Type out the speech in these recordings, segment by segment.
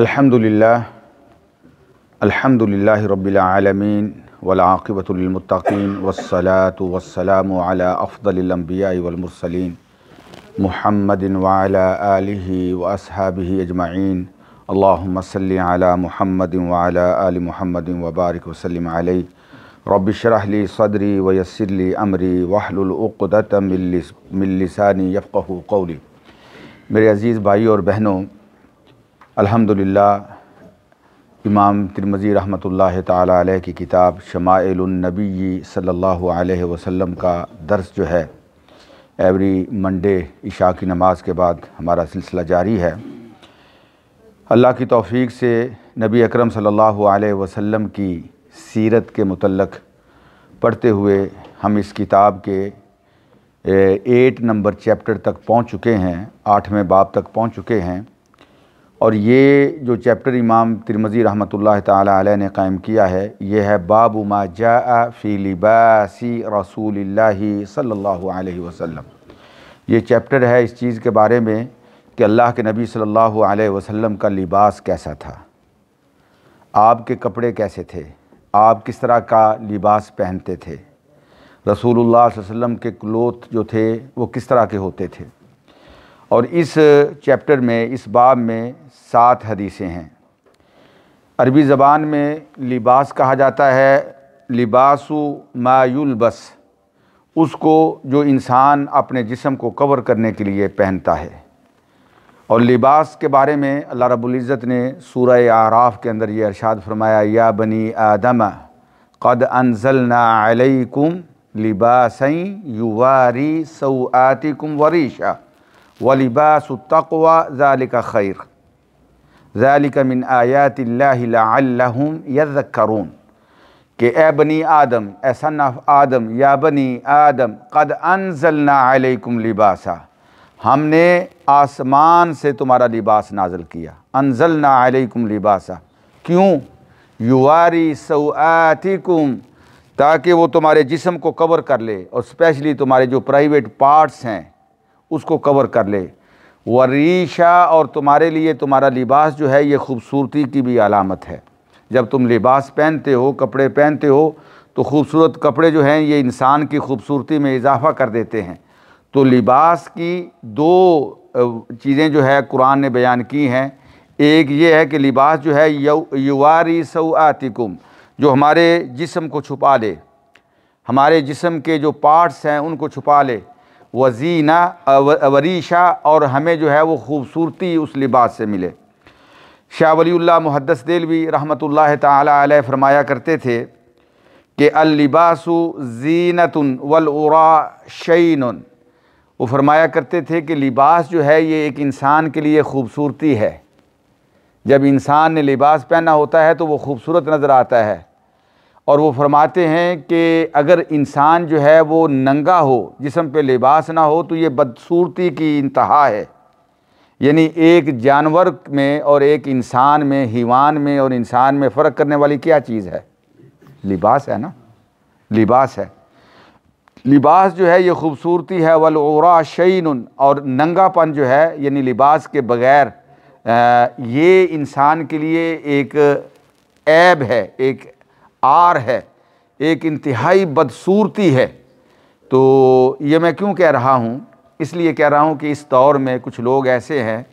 अल्हम्दुलिल्लाह अल्हम्दुलिल्लाह रब्बिल आलमीन वलाक़िबतुल मुत्तक़ीन वस्सलातु वस्सलामु अला अफ़्दलिल अंबियाई वल मुरसलीन मुहम्मदिन व अला आलिहि व अस्हाबिहि अजमईन अल्लाहुम्मा सल्लि अला मुहम्मदिन व अला आलि मुहम्मदिन व बारिक वसल्लिम अलैहि रब्बि शरह ली सदरी व यस्सिर ली अमरी वहलुल उक़दतम क़ौली मेरे अज़ीज़ भाई और बहनों अल्हम्दुलिल्लाह इमाम तिरमज़ी रहमतुल्लाह ताला की किताब शमाइलनबी सल्लल्लाहु अलैहि वसल्लम का दर्स जो है एवरी मंडे इशा की नमाज के बाद हमारा सिलसिला जारी है अल्लाह की तौफीक से नबी अकरम सल्लल्लाहु अलैहि वसल्लम की सीरत के मुतलक पढ़ते हुए हम इस किताब के एट नंबर चैप्टर तक पहुँच चुके हैं आठवें बाब तक पहुँच चुके हैं और ये जो चैप्टर इमाम तिरमज़ी रहमत ला ने कायम किया है ये है बाबू मा जा फ़ी लिबासी रसूल सल्ला वसम ये चैप्टर है इस चीज़ के बारे में कि अल्लाह के नबी सल्लल्लाहु अलैहि वसल्लम का लिबास कैसा था आपके कपड़े कैसे थे आप किस तरह का लिबास पहनते थे रसूलुल्लाह वसल्लम के क्लोथ जो थे वो किस तरह के होते थे और इस चैप्टर में इस बाब में सात हदीसें हैं अरबी ज़बान में लिबास कहा जाता है लिबास मायुलबस उसको जो इंसान अपने जिसम को कवर करने के लिए पहनता है और लिबास के बारे में अल्लाह रब्ज़त ने सूरह आराफ़ के अंदर ये अरशाद फरमाया या बनी आदम कद अनजलनाकुम लिबासई युवारी सऊआतिकुम वरीशा वलिबास तकवा ज़ालिक खैर ज़ालिक मिन आयात लाहम यज़क्रून ए बनी आदम ए सन ऑफ आदम या बनी आदम कद अनजलना अलैकुम लिबासा हमने आसमान से तुम्हारा लिबास नाजल किया अनजलना अलैकुम लिबासा क्यों युवारी सऊआतिकुम ताकि वो तुम्हारे जिस्म को कवर कर ले और स्पेशली तुम्हारे जो प्राइवेट पार्ट्स हैं उसको कवर कर ले वरीशा और तुम्हारे लिए तुम्हारा लिबास जो है ये खूबसूरती की भी अलामत है जब तुम लिबास पहनते हो कपड़े पहनते हो तो खूबसूरत कपड़े जो हैं ये इंसान की खूबसूरती में इजाफा कर देते हैं तो लिबास की दो चीज़ें जो है कुरान ने बयान की हैं एक ये है कि लिबास जो है युवारी सऊआतिकुम जो हमारे जिस्म को छुपा ले हमारे जिस्म के जो पार्ट्स हैं उनको छुपा ले वजीना वरीशा और हमें जो है वो खूबसूरती उस लिबास से मिले शाह वलील्ला मुहदस भी रहमत ला फरमाया करते थे कि अलिबासु जीनतन वलरा शैन वो फरमाया करते थे कि लिबास जो है ये एक इंसान के लिए खूबसूरती है जब इंसान ने लिबास पहना होता है तो वो खूबसूरत नज़र आता है और वो फरमाते हैं कि अगर इंसान जो है वो नंगा हो जिसम पे लिबास ना हो तो ये बदसूरती की इंतहा है यानी एक जानवर में और एक इंसान में हीवान में और इंसान में फ़र्क करने वाली क्या चीज़ है लिबास है ना लिबास है लिबास जो है ये खूबसूरती है वलोरा शैन और नंगापन जो है यानी लिबास के बग़ैर ये इंसान के लिए एक ऐब है एक आर है एक इंतहाई बदसूरती है तो ये मैं क्यों कह रहा हूँ इसलिए कह रहा हूँ कि इस दौर में कुछ लोग ऐसे हैं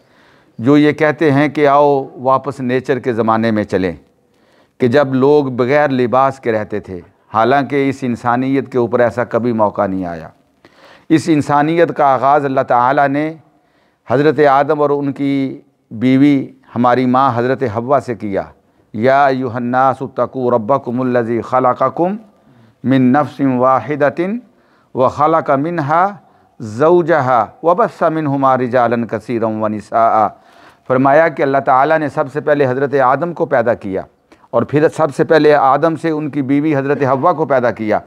जो ये कहते हैं कि आओ वापस नेचर के ज़माने में चलें कि जब लोग बग़ैर लिबास के रहते थे हालांकि इस इंसानियत के ऊपर ऐसा कभी मौका नहीं आया इस इंसानियत का आगाज़ अल्लाह ताला ने हज़रत आदम और उनकी बीवी हमारी माँ हज़रत हवा से किया या युहन्नासतकू रब्बकुमल्लज़ी खलाकुम मिन नफ्सिम वाहिदतिन व खलक मिन जऊजहा वबस्स मिन हमारी जालन कसरम वनिसा फरमाया कि अल्लाह ताला ने सबसे पहले हज़रत आदम को पैदा किया और फिर सबसे पहले आदम से उनकी बीवी हज़रत हवा को पैदा किया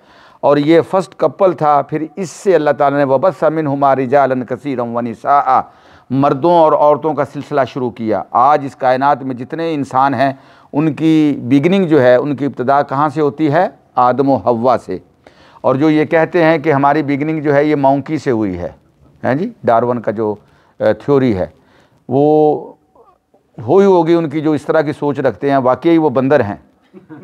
और ये फ़र्स्ट कपल था फिर इससे अल्लाह ताला ने वबस्स मिन हमारी जालन कसरम वनिसा मर्दों और औरतों का सिलसिला शुरू किया आज इस कायनात में जितने इंसान हैं उनकी बिगनिंग जो है उनकी इब्तदा कहाँ से होती है आदम व हवा से और जो ये कहते हैं कि हमारी बिगनिंग जो है ये माउंकी से हुई है हैं जी डार्वन का जो थ्योरी है वो हो ही होगी उनकी जो इस तरह की सोच रखते हैं वाकई वो बंदर हैं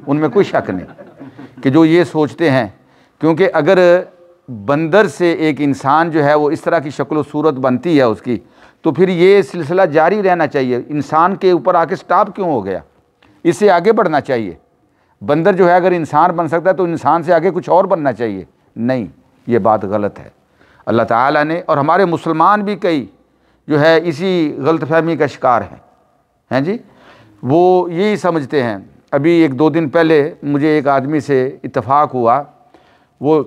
उनमें कोई शक नहीं कि जो ये सोचते हैं क्योंकि अगर बंदर से एक इंसान जो है वो इस तरह की शक्ल सूरत बनती है उसकी तो फिर ये सिलसिला जारी रहना चाहिए इंसान के ऊपर आके स्टाप क्यों हो गया इससे आगे बढ़ना चाहिए बंदर जो है अगर इंसान बन सकता है तो इंसान से आगे कुछ और बनना चाहिए नहीं ये बात गलत है अल्लाह ताला ने और हमारे मुसलमान भी कई जो है इसी गलतफहमी का शिकार हैं हैं जी वो यही समझते हैं अभी एक दो दिन पहले मुझे एक आदमी से इतफ़ाक़ हुआ वो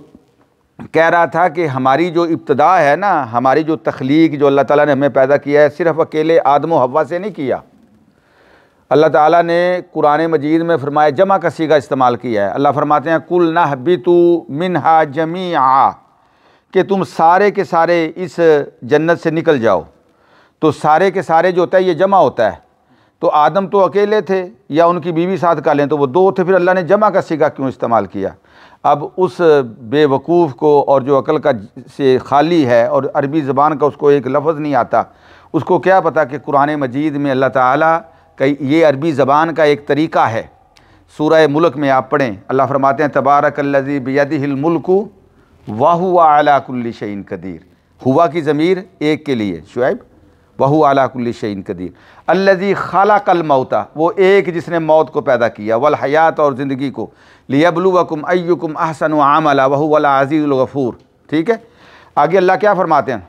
कह रहा था कि हमारी जो इब्तदा है ना हमारी जो तख्लीक जो अल्लाह ताला ने हमें पैदा किया है सिर्फ अकेले आदम हवा से नहीं किया अल्लाह ताला ने कुरान मजीद में फरमाया जमा कसी का इस्तेमाल किया है अल्लाह फरमाते हैं कुल नह बी तो मिनहा जमी आ कि तुम सारे के सारे इस जन्नत से निकल जाओ तो सारे के सारे जो होता है ये जमा होता है तो आदम तो अकेले थे या उनकी बीवी साथ का लें तो वो दो थे फिर अल्लाह ने जमा का क्यों इस्तेमाल किया अब उस बेवकूफ़ को और जो अकल का से खाली है और अरबी ज़बान का उसको एक लफ्ज़ नहीं आता उसको क्या पता कि कुरान मजीद में अल्लाह ताला कई ये अरबी ज़बान का एक तरीका है सूर मुल्क में आप पढ़ें अल्लाह फरमाते हैं तबारक अल्लि बदिलमुल्क वाह अलाकुल्ल शैन कदीर हुआ की ज़मीर एक के लिए शुएब वह अलाकुल्ल शैन कदीर अल्लि खाला कल मौता वो एक जिसने मौत को पैदा किया वल हयात और ज़िंदगी को लियबलुवकुम अयुकुम अहसन आमला वह वाला अज़ीज़ुलगफ़ूर ठीक है आगे अल्लाह क्या फरमाते हैं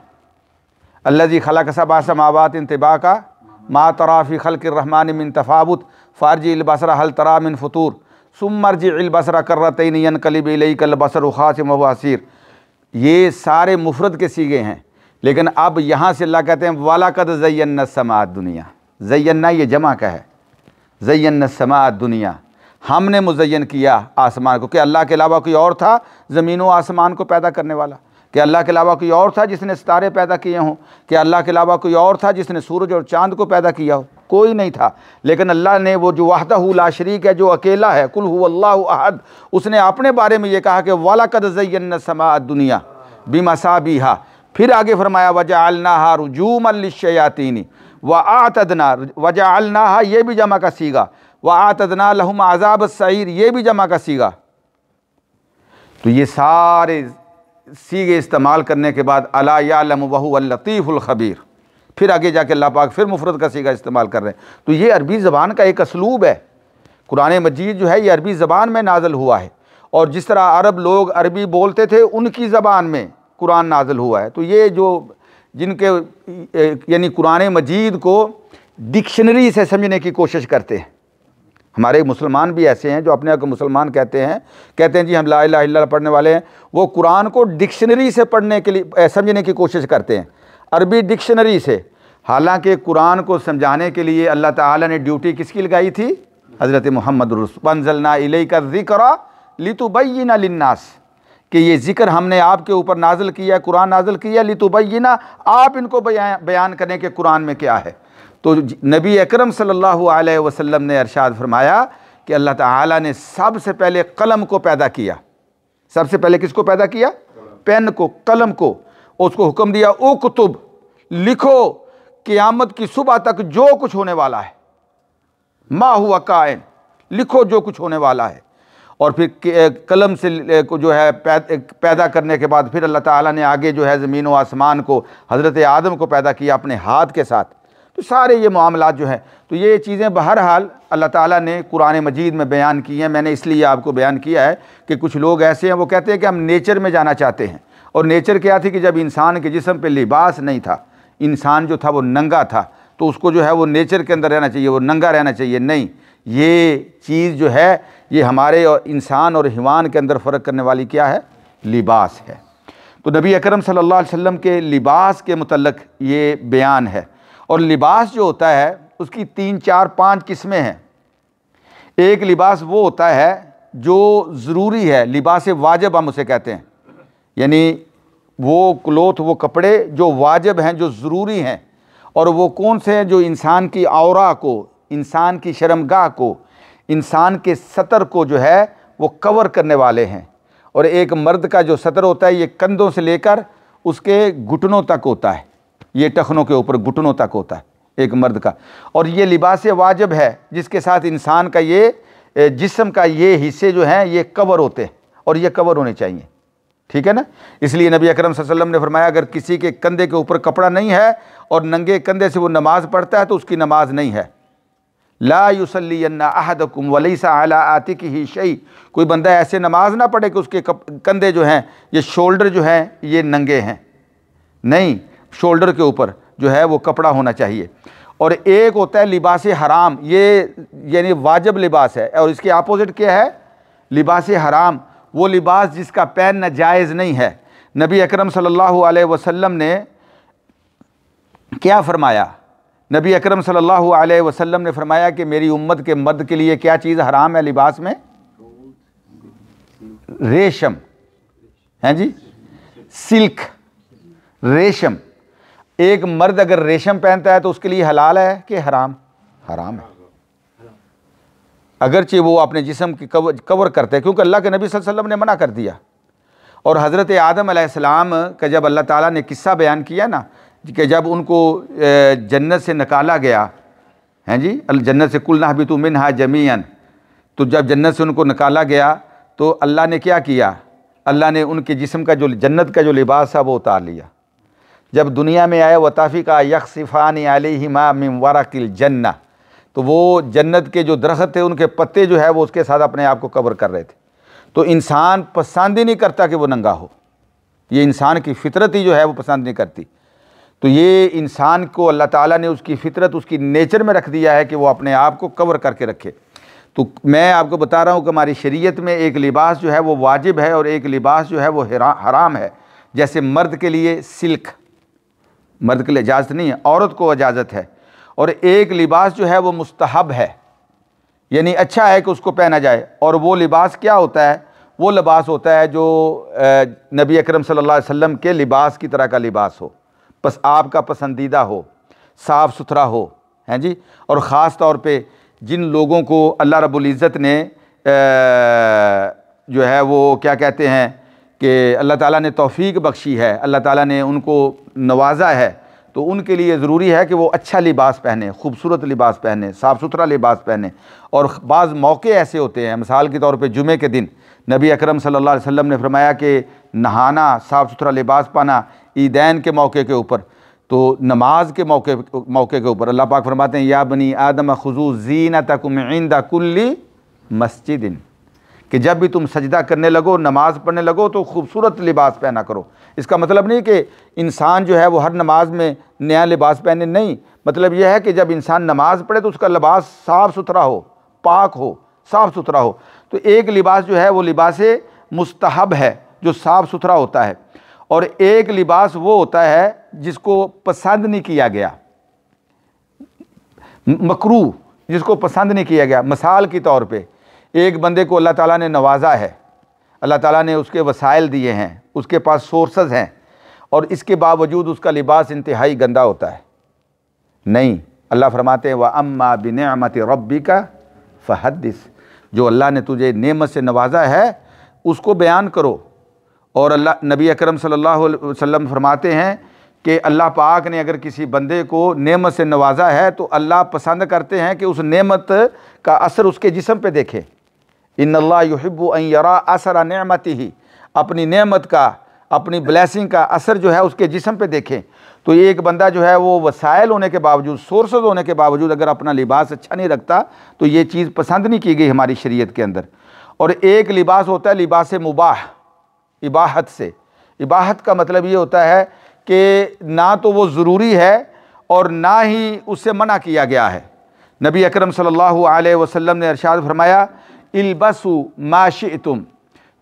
अल्लाजी खला बासम समावत इंतबा का मा तराफ़ी खल रहमान मिन तफावत फ़ारजी अलबसरा हल तरा मिन फतूर सुमरजी अलबसरा कर्रतन यनकलब कल बसर उखासम वासिर ये सारे मुफरत के सीगे हैं लेकिन अब यहाँ से अल्लाह कहते हैं वाला कद जयन समात दुनिया जयन्ना ये जमा का है जयन समात दुनिया हमने मुजयन किया आसमान को कि अल्लाह के अलावा कोई और था ज़मीन व आसमान को पैदा करने वाला कि अल्लाह के अलावा कोई और था जिसने सितारे पैदा किए हों कि अल्लाह के अलावा कोई और था जिसने सूरज और चांद को पैदा किया हो कोई नहीं था लेकिन अल्लाह ने वो जो वाहदा ला शरीक है जो अकेला है कुल हु अहद उसने अपने बारे में ये कहा कि वाला कदजयन समा दुनिया बी फिर आगे फरमाया वजा अलनाहा रजूम अलशयातीनी व आतदना वजा अलनाहा ये भी जमा का सीगा व आतदना लहुम आज़ाब सईर ये भी जमा का सीगा तो ये सारे सीगे इस्तेमाल करने के बाद अला यालम वहू फिर आगे जाके अल्लाह पाक फिर मुफरत का सीगा इस्तेमाल कर रहे हैं तो ये अरबी ज़बान का एक असलूब है कुरान मजीद जो है ये अरबी ज़बान में नाजल हुआ है और जिस तरह अरब लोग अरबी बोलते थे उनकी ज़बान में कुरान नाजल हुआ है तो ये जो जिनके यानी कुरान मजीद को डिक्शनरी से समझने की कोशिश करते हैं हमारे मुसलमान भी ऐसे हैं जो अपने आप को मुसलमान कहते हैं कहते हैं जी हम ला इला पढ़ने वाले हैं वो कुरान को डिक्शनरी से पढ़ने के लिए समझने की कोशिश करते हैं अरबी डिक्शनरी से हालांकि कुरान को समझाने के लिए अल्लाह ताला ने ड्यूटी किसकी लगाई थी हज़रत मोहम्मद रसुलना इलई का जिक्र लितुबैना लिन्नास कि ये ज़िक्र हमने आपके ऊपर नाजल किया कुरान नाजल किया लितुबैना आप इनको बयान करें कि कुरान में क्या है तो नबी अकरम सल्लल्लाहु अलैहि वसल्लम ने अरशाद फरमाया कि अल्लाह ताला ने सबसे पहले कलम को पैदा किया सबसे पहले किसको पैदा किया पेन को कलम को उसको हुक्म दिया ओ कुतुब लिखो क़यामत की सुबह तक जो कुछ होने वाला है मा हुआ कायन लिखो जो कुछ होने वाला है और फिर कलम से को जो है पैदा करने के बाद फिर अल्लाह ताला ने आगे जो है ज़मीन व आसमान को हज़रत आदम को पैदा किया अपने हाथ के साथ सारे ये मामला जो हैं तो ये चीज़ें बहरहाल अल्लाह ताला ने कुरान मजीद में बयान की हैं मैंने इसलिए आपको बयान किया है कि कुछ लोग ऐसे हैं वो कहते हैं कि हम नेचर में जाना चाहते हैं और नेचर क्या थी कि जब इंसान के जिसम पे लिबास नहीं था इंसान जो था वो नंगा था तो उसको जो है वो नेचर के अंदर रहना चाहिए वो नंगा रहना चाहिए नहीं ये चीज़ जो है ये हमारे और इंसान और हिवान के अंदर फ़र्क करने वाली क्या है लिबास है तो नबी अकरम सल्लल्लाहु अलैहि वसल्लम के लिबास के मतलब ये बयान है और लिबास जो होता है उसकी तीन चार पांच किस्में हैं एक लिबास वो होता है जो ज़रूरी है लिबास वाजब हम उसे कहते हैं यानी वो क्लोथ वो कपड़े जो वाजब हैं जो ज़रूरी हैं और वो कौन से हैं जो इंसान की औरा को इंसान की शर्मगाह को इंसान के सतर को जो है वो कवर करने वाले हैं और एक मर्द का जो सतर होता है ये कंधों से लेकर उसके घुटनों तक होता है ये टखनों के ऊपर घुटनों तक होता है एक मर्द का और ये लिबास वाजब है जिसके साथ इंसान का ये जिसम का ये हिस्से जो हैं ये कवर होते हैं और ये कवर होने चाहिए ठीक है ना इसलिए नबी अकरम वसल्लम ने फरमाया अगर किसी के कंधे के ऊपर कपड़ा नहीं है और नंगे कंधे से वो नमाज़ पढ़ता है तो उसकी नमाज़ नहीं है ला युसल्लन्ना अहदकुम वलीसा अला आती की ही शई कोई बंदा ऐसे नमाज ना पढ़े कि उसके कंधे जो हैं ये शोल्डर जो हैं ये नंगे हैं नहीं शोल्डर के ऊपर जो है वो कपड़ा होना चाहिए और एक होता है लिबास हराम ये यानी वाजब लिबास है और इसके अपोज़िट क्या है लिबास हराम वो लिबास जिसका ना जायज़ नहीं है नबी अकरम सल्लल्लाहु अलैहि वसल्लम ने क्या फरमाया नबी अकरम सल्लल्लाहु अलैहि वसल्लम ने फरमाया कि मेरी उम्मत के मद के लिए क्या चीज़ हराम है लिबास में रेशम हैं जी सिल्क रेशम एक मर्द अगर रेशम पहनता है तो उसके लिए हलाल है कि हराम हराम है अगरचे वो अपने जिसम की कवर कवर करते हैं क्योंकि अल्लाह के नबी वसल्लम ने मना कर दिया और हज़रत आदम आसमाम का जब अल्लाह ताला ने किस्सा बयान किया ना कि जब उनको जन्नत से निकाला गया हैं जी जन्नत से कुल ना भी तो मिन हा जमीन तो जब जन्नत से उनको निकाला गया तो अल्लाह ने क्या किया अल्लाह ने उनके जिसम का जो जन्नत का जो लिबास है वो उतार लिया जब दुनिया में आया वताफ़ी का यकसिफ़ान माँ मिम किल जन्ना तो वो जन्नत के जो दरख्त थे उनके पत्ते जो है वो उसके साथ अपने आप को कवर कर रहे थे तो इंसान पसंद ही नहीं करता कि वो नंगा हो ये इंसान की फितरत ही जो है वो पसंद नहीं करती तो ये इंसान को अल्लाह ताला ने उसकी फितरत उसकी नेचर में रख दिया है कि वो अपने आप को कवर करके रखे तो मैं आपको बता रहा हूँ कि हमारी शरीयत में एक लिबास जो है वो वाजिब है और एक लिबास जो है वो हराम है जैसे मर्द के लिए सिल्क मर्द के लिए इजाज़त नहीं है औरत को इजाज़त है और एक लिबास जो है वो मुस्तहब है यानी अच्छा है कि उसको पहना जाए और वो लिबास क्या होता है वो लिबास होता है जो नबी अकरम सल्लल्लाहु अलैहि वसल्लम के लिबास की तरह का लिबास हो बस आपका पसंदीदा हो साफ़ सुथरा हो हैं जी और ख़ास तौर पे जिन लोगों को अल्लाह रब्बुल इज़्ज़त ने जो है वो क्या कहते हैं कि अल्लाह ताला ने तौफीक बख्शी है अल्लाह ताला ने उनको नवाजा है तो उनके लिए ज़रूरी है कि वो अच्छा लिबास पहने खूबसूरत लिबास पहने साफ़ सुथरा लिबास पहने और बाज़ मौके ऐसे होते हैं मिसाल के तौर पे जुमे के दिन नबी अकरम सल्लल्लाहु अलैहि वसल्लम ने फरमाया कि नहाना साफ़ सुथरा लिबास पाना ईदैन के मौके के ऊपर तो नमाज के मौके मौके के ऊपर अल्लाह पाक फरमाते हैं या बनी आदम खजू जीना तकुम कुल्ली मस्जिद कि जब भी तुम सजदा करने लगो नमाज़ पढ़ने लगो तो खूबसूरत लिबास पहना करो इसका मतलब नहीं कि इंसान जो है वो हर नमाज में नया लिबास पहने नहीं मतलब यह है कि जब इंसान नमाज़ पढ़े तो उसका लिबास साफ़ सुथरा हो पाक हो साफ़ सुथरा हो तो एक लिबास जो है वो लिबास मुस्तहब है जो साफ़ सुथरा होता है और एक लिबास वो होता है जिसको पसंद नहीं किया गया मकरू जिसको पसंद नहीं किया गया मिसाल के तौर पर एक बंदे को अल्लाह ताला ने नवाजा है अल्लाह ताला ने उसके वसाइल दिए हैं उसके पास सोर्सेज हैं और इसके बावजूद उसका लिबास इंतहाई गंदा होता है नहीं अल्लाह फरमाते हैं वह अम्मा अमत रबी का फ़हदस जो अल्लाह ने तुझे नेमत से नवाजा है उसको बयान करो और अल्लाह नबी अकरम सल्लल्लाहु अलैहि वसल्लम फरमाते हैं कि अल्लाह पाक ने अगर किसी बंदे को नेमत से नवाजा है तो अल्लाह पसंद करते हैं कि उस नेमत का असर उसके जिसम पे देखे अन यरा असर नमती ही अपनी नेमत का अपनी ब्लैसिंग का असर जो है उसके जिसम पे देखें तो ये एक बंदा जो है वो वसायल होने के बावजूद सोर्सेज होने के बावजूद अगर अपना लिबास अच्छा नहीं रखता तो ये चीज़ पसंद नहीं की गई हमारी शरीयत के अंदर और एक लिबास होता है लिबास मुबाह इबाहत से इबाहत का मतलब ये होता है कि ना तो वो ज़रूरी है और ना ही उससे मना किया गया है नबी अकरम सल्लल्लाहु अलैहि वसल्लम ने अरशाद फरमाया इलबसु माशी तुम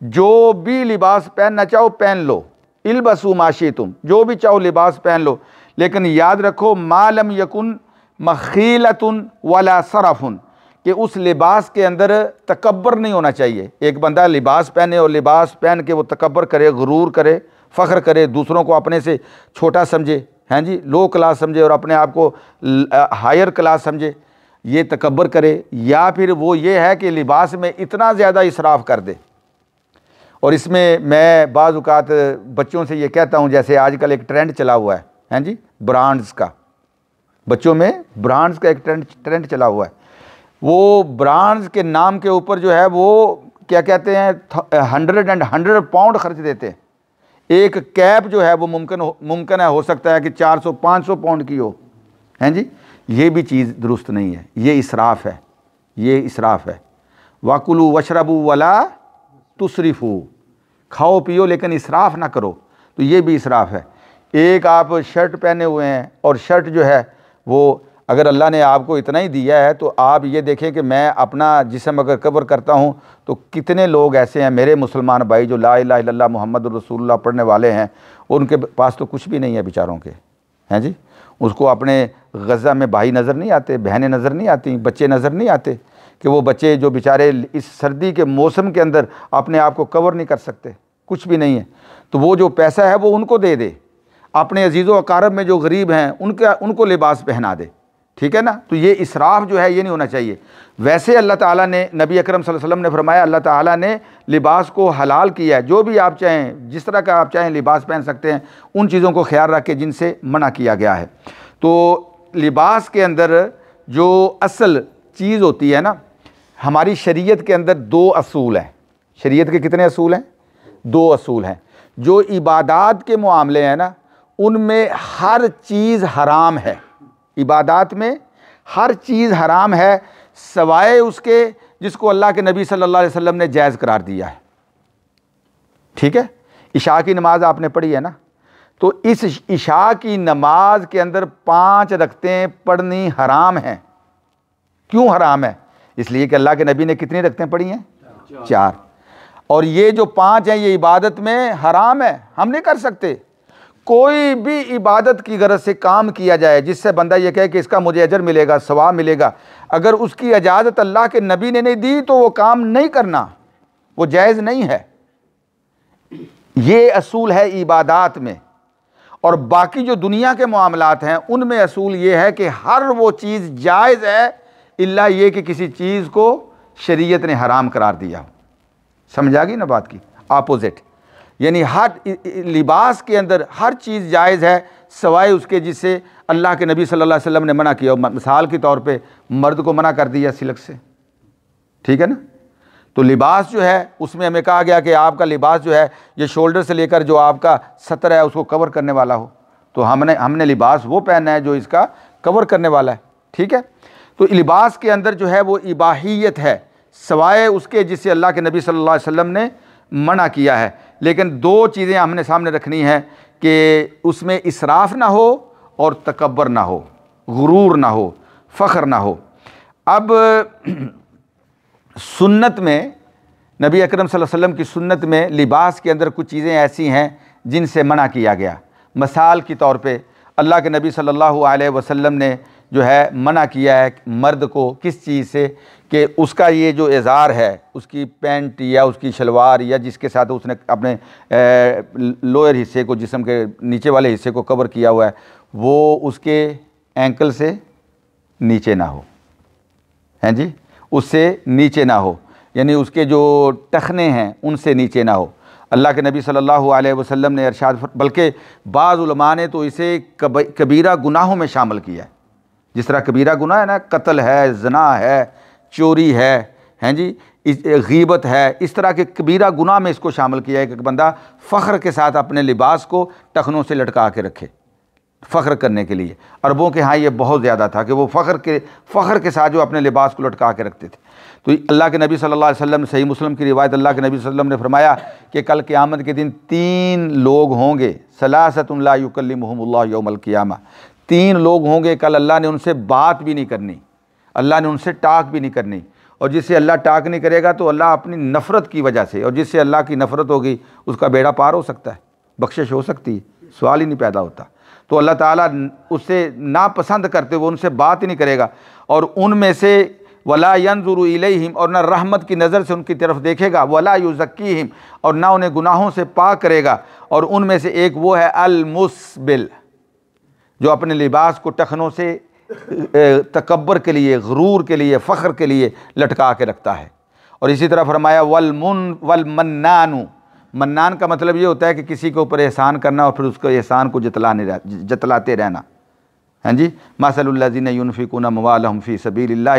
जो भी लिबास पहनना चाहो पहन लो इलबसु माशी तुम जो भी चाहो लिबास पहन लो लेकिन याद रखो मालम यकुन मखीलतुन वाला सराफुन कि उस लिबास के अंदर तकबर नहीं होना चाहिए एक बंदा लिबास पहने और लिबास पहन के वो तकबर करे गुरूर करे फ़ख्र करे दूसरों को अपने से छोटा समझे हैं जी लो क्लास समझे और अपने आप को हायर क्लास समझे ये तकबर करे या फिर वो ये है कि लिबास में इतना ज़्यादा इसराफ़ कर दे और इसमें मैं बाज़ात बच्चों से ये कहता हूँ जैसे आजकल एक ट्रेंड चला हुआ है हैं जी ब्रांड्स का बच्चों में ब्रांड्स का एक ट्रेंड ट्रेंड चला हुआ है वो ब्रांड्स के नाम के ऊपर जो है वो क्या कहते हैं हंड्रेड एंड हंड्रेड पाउंड खर्च देते हैं एक कैप जो है वो मुमकिन मुमकिन है हो सकता है कि चार सौ पाँच सौ पाउंड की हो हैं जी ये भी चीज़ दुरुस्त नहीं है ये इसराफ़ है ये इसराफ़ है वाकुलू वशरबू वला तुसरिफू खाओ पियो लेकिन इसराफ़ ना करो तो ये भी इसराफ़ है एक आप शर्ट पहने हुए हैं और शर्ट जो है वो अगर अल्लाह ने आपको इतना ही दिया है तो आप ये देखें कि मैं अपना जिसम अगर कवर करता हूँ तो कितने लोग ऐसे हैं मेरे मुसलमान भाई जो ला इला मोहम्मद रसूलुल्लाह पढ़ने वाले हैं उनके पास तो कुछ भी नहीं है बेचारों के हैं जी उसको अपने गज़ा में भाई नज़र नहीं आते बहनें नज़र नहीं आती बच्चे नज़र नहीं आते कि वो बच्चे जो बेचारे इस सर्दी के मौसम के अंदर अपने आप को कवर नहीं कर सकते कुछ भी नहीं है तो वो जो पैसा है वो उनको दे दे अपने अजीज़ों अकारब में जो गरीब हैं उनका उनको लिबास पहना दे ठीक है ना तो ये इसराफ जो है ये नहीं होना चाहिए वैसे अल्लाह ताला ने नबी अकरम वसल्लम ने फरमाया अल्लाह ताला ने लिबास को हलाल किया है जो भी आप चाहें जिस तरह का आप चाहें लिबास पहन सकते हैं उन चीज़ों को ख्याल रख के जिनसे मना किया गया है तो लिबास के अंदर जो असल चीज़ होती है ना हमारी शरीयत के अंदर दो असूल हैं शरीयत के कितने असूल हैं दो असूल हैं जो इबादात के मामले हैं ना उनमें हर चीज़ हराम है इबादत में हर चीज़ हराम है सवाए उसके जिसको अल्लाह के नबी सल्लल्लाहु अलैहि वसल्लम ने जायज़ करार दिया है ठीक है इशा की नमाज़ आपने पढ़ी है ना तो इस इशा की नमाज के अंदर पांच रखतें पढ़नी हराम हैं क्यों हराम है इसलिए कि अल्लाह के नबी ने कितनी रखतें पढ़ी हैं चार।, चार और ये जो पांच हैं ये इबादत में हराम है हम नहीं कर सकते कोई भी इबादत की गरज से काम किया जाए जिससे बंदा ये कहे कि इसका मुझे अजर मिलेगा सवाब मिलेगा अगर उसकी इजाज़त अल्लाह के नबी ने नहीं दी तो वो काम नहीं करना वो जायज़ नहीं है ये असूल है इबादात में और बाकी जो दुनिया के मामलात हैं उनमें असूल ये है कि हर वो चीज़ जायज़ है इल्ला ये कि किसी चीज़ को शरीयत ने हराम करार दिया समझा गई ना बात की आपोज़िट यानी हर लिबास के अंदर हर चीज़ जायज़ है सवाए उसके जिससे अल्लाह के नबी सल्लल्लाहु अलैहि वसल्लम ने मना किया मिसाल के तौर पे मर्द को मना कर दिया सिलक से ठीक है ना तो लिबास जो है उसमें हमें कहा गया कि आपका लिबास जो है ये शोल्डर से लेकर जो आपका सतर है उसको कवर करने वाला हो तो हमने हमने लिबास वो पहना है जो इसका कवर करने वाला है ठीक है तो लिबास के अंदर जो है वो इबाहियत है सवाए उसके जिससे अल्लाह के नबी सल्लल्लाहु अलैहि वसल्लम ने मना किया है लेकिन दो चीज़ें हमने सामने रखनी है कि उसमें इसराफ ना हो और तकबर ना हो गुरूर ना हो फ़ख्र ना हो अब सुन्नत में नबी अकरम वसल्लम की सुन्नत में लिबास के अंदर कुछ चीज़ें ऐसी हैं जिनसे मना किया गया मसाल के तौर पे अल्लाह के नबी सल्लल्लाहु अलैहि वसल्लम ने जो है मना किया है मर्द को किस चीज़ से कि उसका ये जो इज़ार है उसकी पैंट या उसकी शलवार या जिसके साथ उसने अपने लोअर हिस्से को जिसम के नीचे वाले हिस्से को कवर किया हुआ है वो उसके एंकल से नीचे ना हो हैं जी उससे नीचे ना हो यानी उसके जो टखने हैं उनसे नीचे ना हो अल्लाह के नबी सल्लल्लाहु अलैहि वसल्लम ने अरशाद बल्कि बाज़ ने तो इसे कबीरा गुनाहों में शामिल किया है जिस तरह कबीरा गुना है ना कत्ल है जना है चोरी है हैं जी गीबत है इस तरह के कबीरा गुनाह में इसको शामिल किया है कि बंदा फ़ख्र के साथ अपने लिबास को टखनों से लटका के रखे फ़ख्र करने के लिए अरबों के यहाँ ये बहुत ज़्यादा था कि वो फ़ख्र के फ़ख्र के साथ जो अपने लिबास को लटका के रखते थे तो अल्लाह के नबी सल्लल्लाहु अलैहि वसल्लम सही मुस्लिम की रिवायत अल्लाह के नबी वसल्लम ने फरमाया कि कल आमद के दिन तीन लोग होंगे सलासतुल्ला युकलमहमल्ला यौमल क़ियामा तीन लोग होंगे कल अल्लाह ने उनसे बात भी नहीं करनी अल्लाह ने उनसे टाक भी नहीं करनी और जिससे अल्लाह टाक नहीं करेगा तो अल्लाह अपनी नफ़रत की वजह से और जिससे अल्लाह की नफ़रत होगी उसका बेड़ा पार हो सकता है बख्शिश हो सकती है सवाल ही नहीं पैदा होता तो अल्लाह ताला उससे नापसंद करते हुए उनसे बात ही नहीं करेगा और उनमें से वला यंजुरु इलैहिम और ना रहमत की नज़र से उनकी तरफ देखेगा वला युजक्कीहिम और ना उन्हें गुनाहों से पाक करेगा और उनमें से एक वो है अलमुसबिल जो अपने लिबास को टखनों से तकबर के लिए गरूर के लिए फ़ख्र के लिए लटका के रखता है और इसी तरह फरमाया वलमुन वलमन्नानू मन्नान का मतलब ये होता है कि किसी के ऊपर एहसान करना और फिर उसको एहसान को जतलाने रह, जतलाते रहना हैं हाँ जी मसलजी यूनफ़िकून मवालफ़ी सबील्ला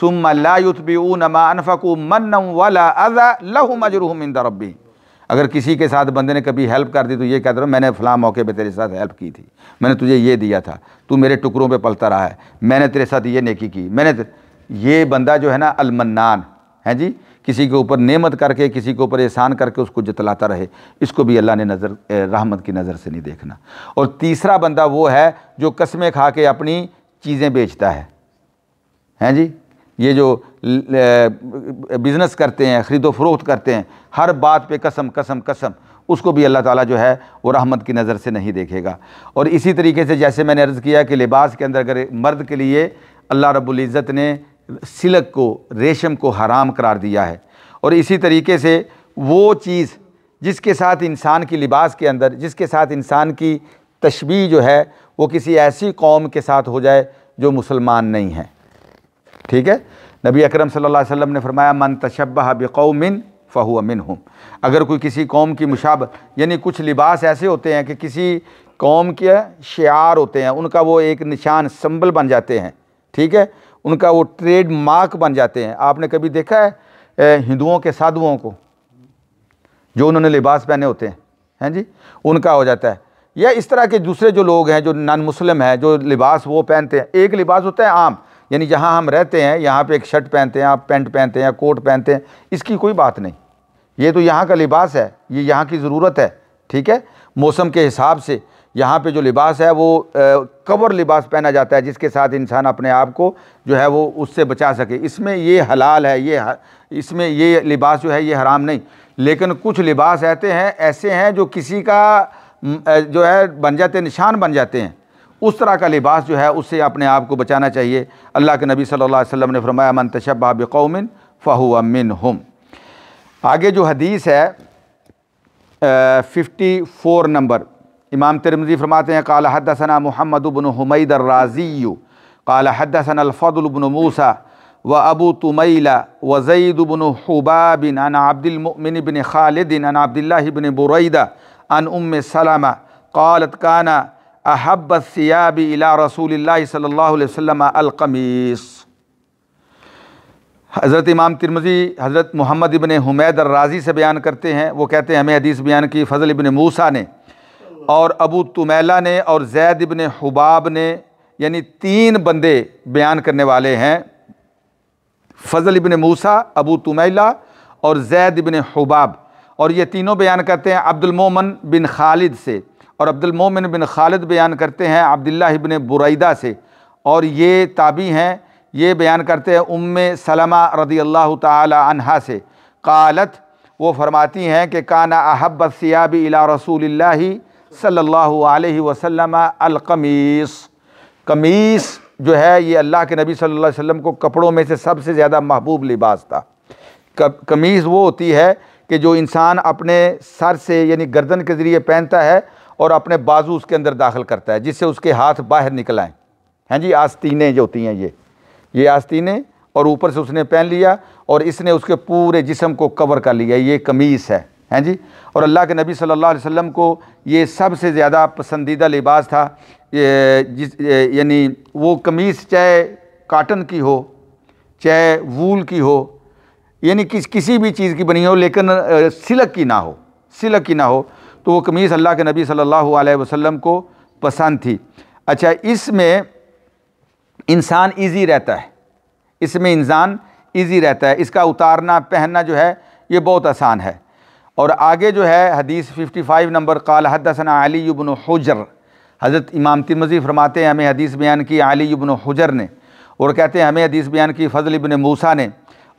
सुम लायुतबी नमा मन वला अज़ा लहू मजरूम इंदा रबी अगर किसी के साथ बंदे ने कभी हेल्प कर दी तो ये कहता रहा मैंने फ़लाँ मौके पे तेरे साथ हेल्प की थी मैंने तुझे ये दिया था तू मेरे टुकड़ों पे पलता रहा है मैंने तेरे साथ ये नेकी की मैंने तर... ये बंदा जो है ना अलमन्नान है जी किसी के ऊपर नेमत करके किसी के ऊपर एहसान करके उसको जतलाता रहे इसको भी अल्लाह ने नज़र रहमत की नज़र से नहीं देखना और तीसरा बंदा वो है जो कस्में खा के अपनी चीज़ें बेचता है हैं जी ये जो बिज़नेस करते हैं ख़रीदो फरोख्त करते हैं हर बात पे कसम कसम कसम उसको भी अल्लाह ताला जो है वो रहमत की नज़र से नहीं देखेगा और इसी तरीके से जैसे मैंने अर्ज़ किया कि लिबास के अंदर अगर मर्द के लिए अल्लाह रब्बुल इज़्ज़त ने सिलक को रेशम को हराम करार दिया है और इसी तरीके से वो चीज़ जिसके साथ इंसान की लिबास के अंदर जिसके साथ इंसान की तशबी जो है वो किसी ऐसी कौम के साथ हो जाए जो मुसलमान नहीं हैं ठीक है नबी अकरम सल्लल्लाहु अलैहि वसल्लम ने फरमाया मन तशब्बह बिकौमिन फ़हू अमिन हम अगर कोई किसी कौम की मुशाब यानी कुछ लिबास ऐसे होते हैं कि किसी कौम के शार होते हैं उनका वो एक निशान संबल बन जाते हैं ठीक है उनका वो ट्रेड मार्क बन जाते हैं आपने कभी देखा है हिंदुओं के साधुओं को जो उन्होंने लिबास पहने होते हैं हैं जी उनका हो जाता है या इस तरह के दूसरे जो लोग हैं जो नॉन मुस्लिम हैं जो लिबास वो पहनते हैं एक लिबास होता है आम यानी जहाँ हम रहते हैं यहाँ पे एक शर्ट पहनते हैं आप पैंट पहनते हैं कोट पहनते हैं इसकी कोई बात नहीं ये तो यहाँ का लिबास है ये यहाँ की ज़रूरत है ठीक है मौसम के हिसाब से यहाँ पे जो लिबास है वो कवर लिबास पहना जाता है जिसके साथ इंसान अपने आप को जो है वो उससे बचा सके इसमें ये हलाल है ये इसमें ये लिबास जो है ये हराम नहीं लेकिन कुछ लिबास ऐसे हैं ऐसे हैं जो किसी का जो है बन जाते निशान बन जाते हैं उस तरह का लिबास जो है उससे अपने आप को बचाना चाहिए अल्लाह के नबी सल्लल्लाहु अलैहि वसल्लम ने फरमाया मन तशबा बौमिन फ़हु अमिन हम आगे जो हदीस है फ़िफ्टी फ़ोर नंबर इमाम तिरमजी फरमाते हैं काला हदसना मोहम्मद उबन हमैद राजी काला हदसन अलफ़लबन मूसा व अबू तुमैला व जईदबन हुबा बिन अन अब्दिलमिन बिन खालिदिन अन अब्दिल्लाबिन बुरैदा अन उम सलामा कालत काना सियाब इला रसूल सल्ला हज़रत इमाम तिरमजी हज़रत मोहम्मद इबन हुमैद राज़ी से बयान करते हैं वो कहते हैं हमें हदीस बयान की फ़ज़ल इबन मूसा ने और अबू तुमैला ने और जैद इबन हबाब ने यानी तीन बंदे बयान करने वाले हैं फ़ज़ल इबन मूसा अबू तुमैला और जैद इबन हबाब और ये तीनों बयान करते हैं अब्दुलमोमन बिन खालिद से और अब्दुलमोमिन बिन खालिद बयान करते हैं अब्दुल्ला बिन बुरैदा से और ये ताबी हैं ये बयान करते हैं उम सलमा रदी अल्लाह तह से कालत वो फरमाती हैं कि काना अहब सियाबी इला रसूल सल्ला वसलम अलकमीस कमीस जो है ये अल्लाह के नबी सल्लल्लाहु अलैहि वसल्लम को कपड़ों में से सबसे ज़्यादा महबूब लिबास था कमीज़ वो होती है कि जो इंसान अपने सर से यानी गर्दन के ज़रिए पहनता है और अपने बाजू उसके अंदर दाखिल करता है जिससे उसके हाथ बाहर निकल आएँ हैं जी आस्तीने जो होती हैं ये ये आस्तीने और ऊपर से उसने पहन लिया और इसने उसके पूरे जिसम को कवर कर लिया ये कमीज़ है हैं जी और अल्लाह के नबी सल्लल्लाहु अलैहि वसल्लम को ये सबसे ज़्यादा पसंदीदा लिबास था ये जिस यानी वो कमीज़ चाहे काटन की हो चाहे वूल की हो यानी किस किसी भी चीज़ की बनी हो लेकिन सिलक की ना हो सिलक की ना हो तो वो कमीज़ अल्लाह के नबी सल्लल्लाहु अलैहि वसल्लम को पसंद थी अच्छा इसमें इंसान इजी रहता है इसमें इंसान इजी रहता है इसका उतारना पहनना जो है ये बहुत आसान है और आगे जो है हदीस 55 नंबर काल हदसना अली बन हजर हज़रत इमाम तिरमजी फरमाते हैं हमें हदीस बयान की अली बन हजर ने और कहते हैं हमें हदीस बयान की फ़जल इबन मूसा ने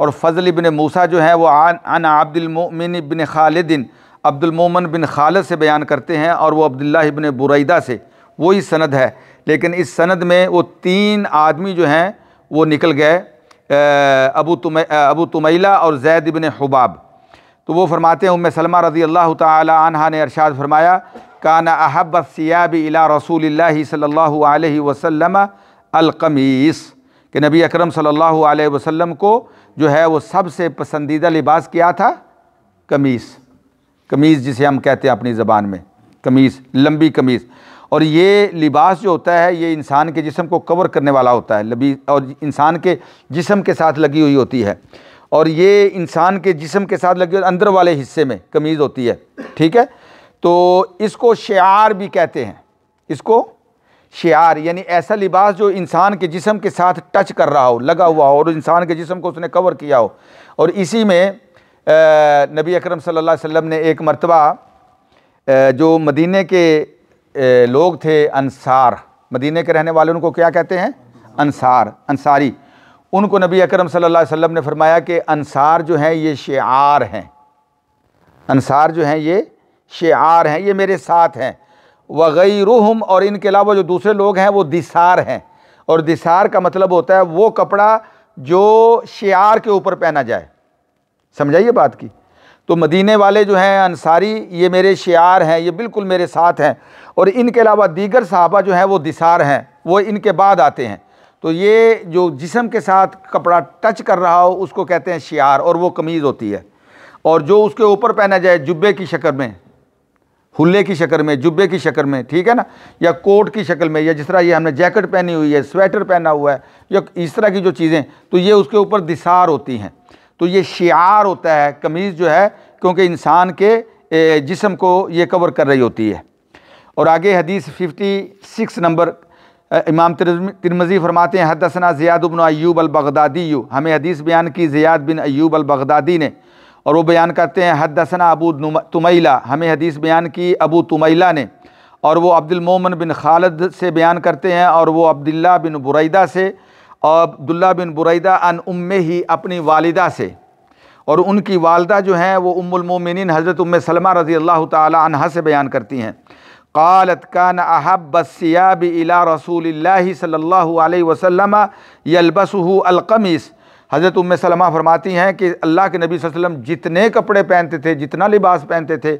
और फ़जल इबन मूसा जो है वो आन अन आब्दिलमिन इबन खालिदिन अब्दुलमन बिन खालद से बयान करते हैं और वो अब्दुल्ला बिन बुरैदा से वही सनद है लेकिन इस सनद में वो तीन आदमी जो हैं वो निकल गए अबू तुम अबू तुमैला और जैद इबन हबाब तो वो फरमाते हैं उम सलमा रज़ी अल्लाह तहा ने अरशाद फरमाया काना अहब सियाब इला रसूल सल्ला वसम अलकमीस कि नबी अकरम सल्लल्लाहु अलैहि वसल्लम को जो है वो सबसे पसंदीदा लिबास किया था कमीज़ कमीज़ जिसे हम कहते हैं अपनी ज़बान में कमीज़ लंबी कमीज़ और ये लिबास जो होता है ये इंसान के जिसम को कवर करने वाला होता है लबी और इंसान के जिसम के साथ लगी हुई होती है और ये इंसान के जिसम के साथ लगी अंदर वाले हिस्से में कमीज़ होती है ठीक है तो इसको शार भी कहते हैं इसको शार यानी ऐसा लिबास जो इंसान के जिसम के साथ टच कर रहा हो लगा हुआ हो और इंसान के जिसम को उसने कवर किया हो और इसी में नबी अकरम सल्लल्लाहु अलैहि वसल्लम ने एक मरतबा जो मदीने के लोग थे अनसार मदीने के रहने वाले उनको क्या कहते हैं अनसार अनसारी उनको नबी अकरम सल्लल्लाहु अलैहि वसल्लम ने फरमाया कि अनसार जो हैं ये शार हैं अनसार जो हैं ये शार हैं ये मेरे साथ हैं वगैरहम और इनके अलावा जो दूसरे लोग हैं वो दिसार हैं और दिसार का मतलब होता है वो कपड़ा जो शार के ऊपर पहना जाए समझाइए बात की तो मदीने वाले जो हैं अंसारी ये मेरे शियार हैं ये बिल्कुल मेरे साथ हैं और इनके अलावा दीगर साहबा जो हैं वो दिसार हैं वो इनके बाद आते हैं तो ये जो जिसम के साथ कपड़ा टच कर रहा हो उसको कहते हैं शियार और वो कमीज़ होती है और जो उसके ऊपर पहना जाए जुब्बे की शक्ल में हुल्ले की शक्ल में जुब्बे की शक्ल में ठीक है ना या कोट की शक्ल में या जिस तरह ये हमने जैकेट पहनी हुई है स्वेटर पहना हुआ है या इस तरह की जो चीज़ें तो ये उसके ऊपर दिसार होती हैं तो ये शियार होता है कमीज़ जो है क्योंकि इंसान के जिसम को ये कवर कर रही होती है और आगे हदीस फिफ्टी सिक्स नंबर इमाम तिरमजी फरमाते हैं हदसना ज़ियाद बिन अयूब अलबगदादी यू हमें हदीस बयान की ज़ियाद बिन अयूब बगदादी ने और वो बयान करते हैं हदसना अबू तुमैला हमें हदीस बयान की अबू तुमैला ने और वो मोमन बिन खालद से बयान करते हैं और वो अब्दुल्ला बिन बुरैदा से अब्दुल्ला बिन बुरैदा अन उम्मे ही अपनी वालिदा से और उनकी वालदा जो हैं वो उम्मिन हज़रत उम सलमा रज़ी अल्लाह तह से बयान करती हैं क़ालत कान अहबसियाब इला रसूल सल्ला वसम यलबसहू अलकमीस हज़रत उम सलमा फरमाती हैं कि अल्लाह के नबी वसम जितने कपड़े पहनते थे जितना लिबास पहनते थे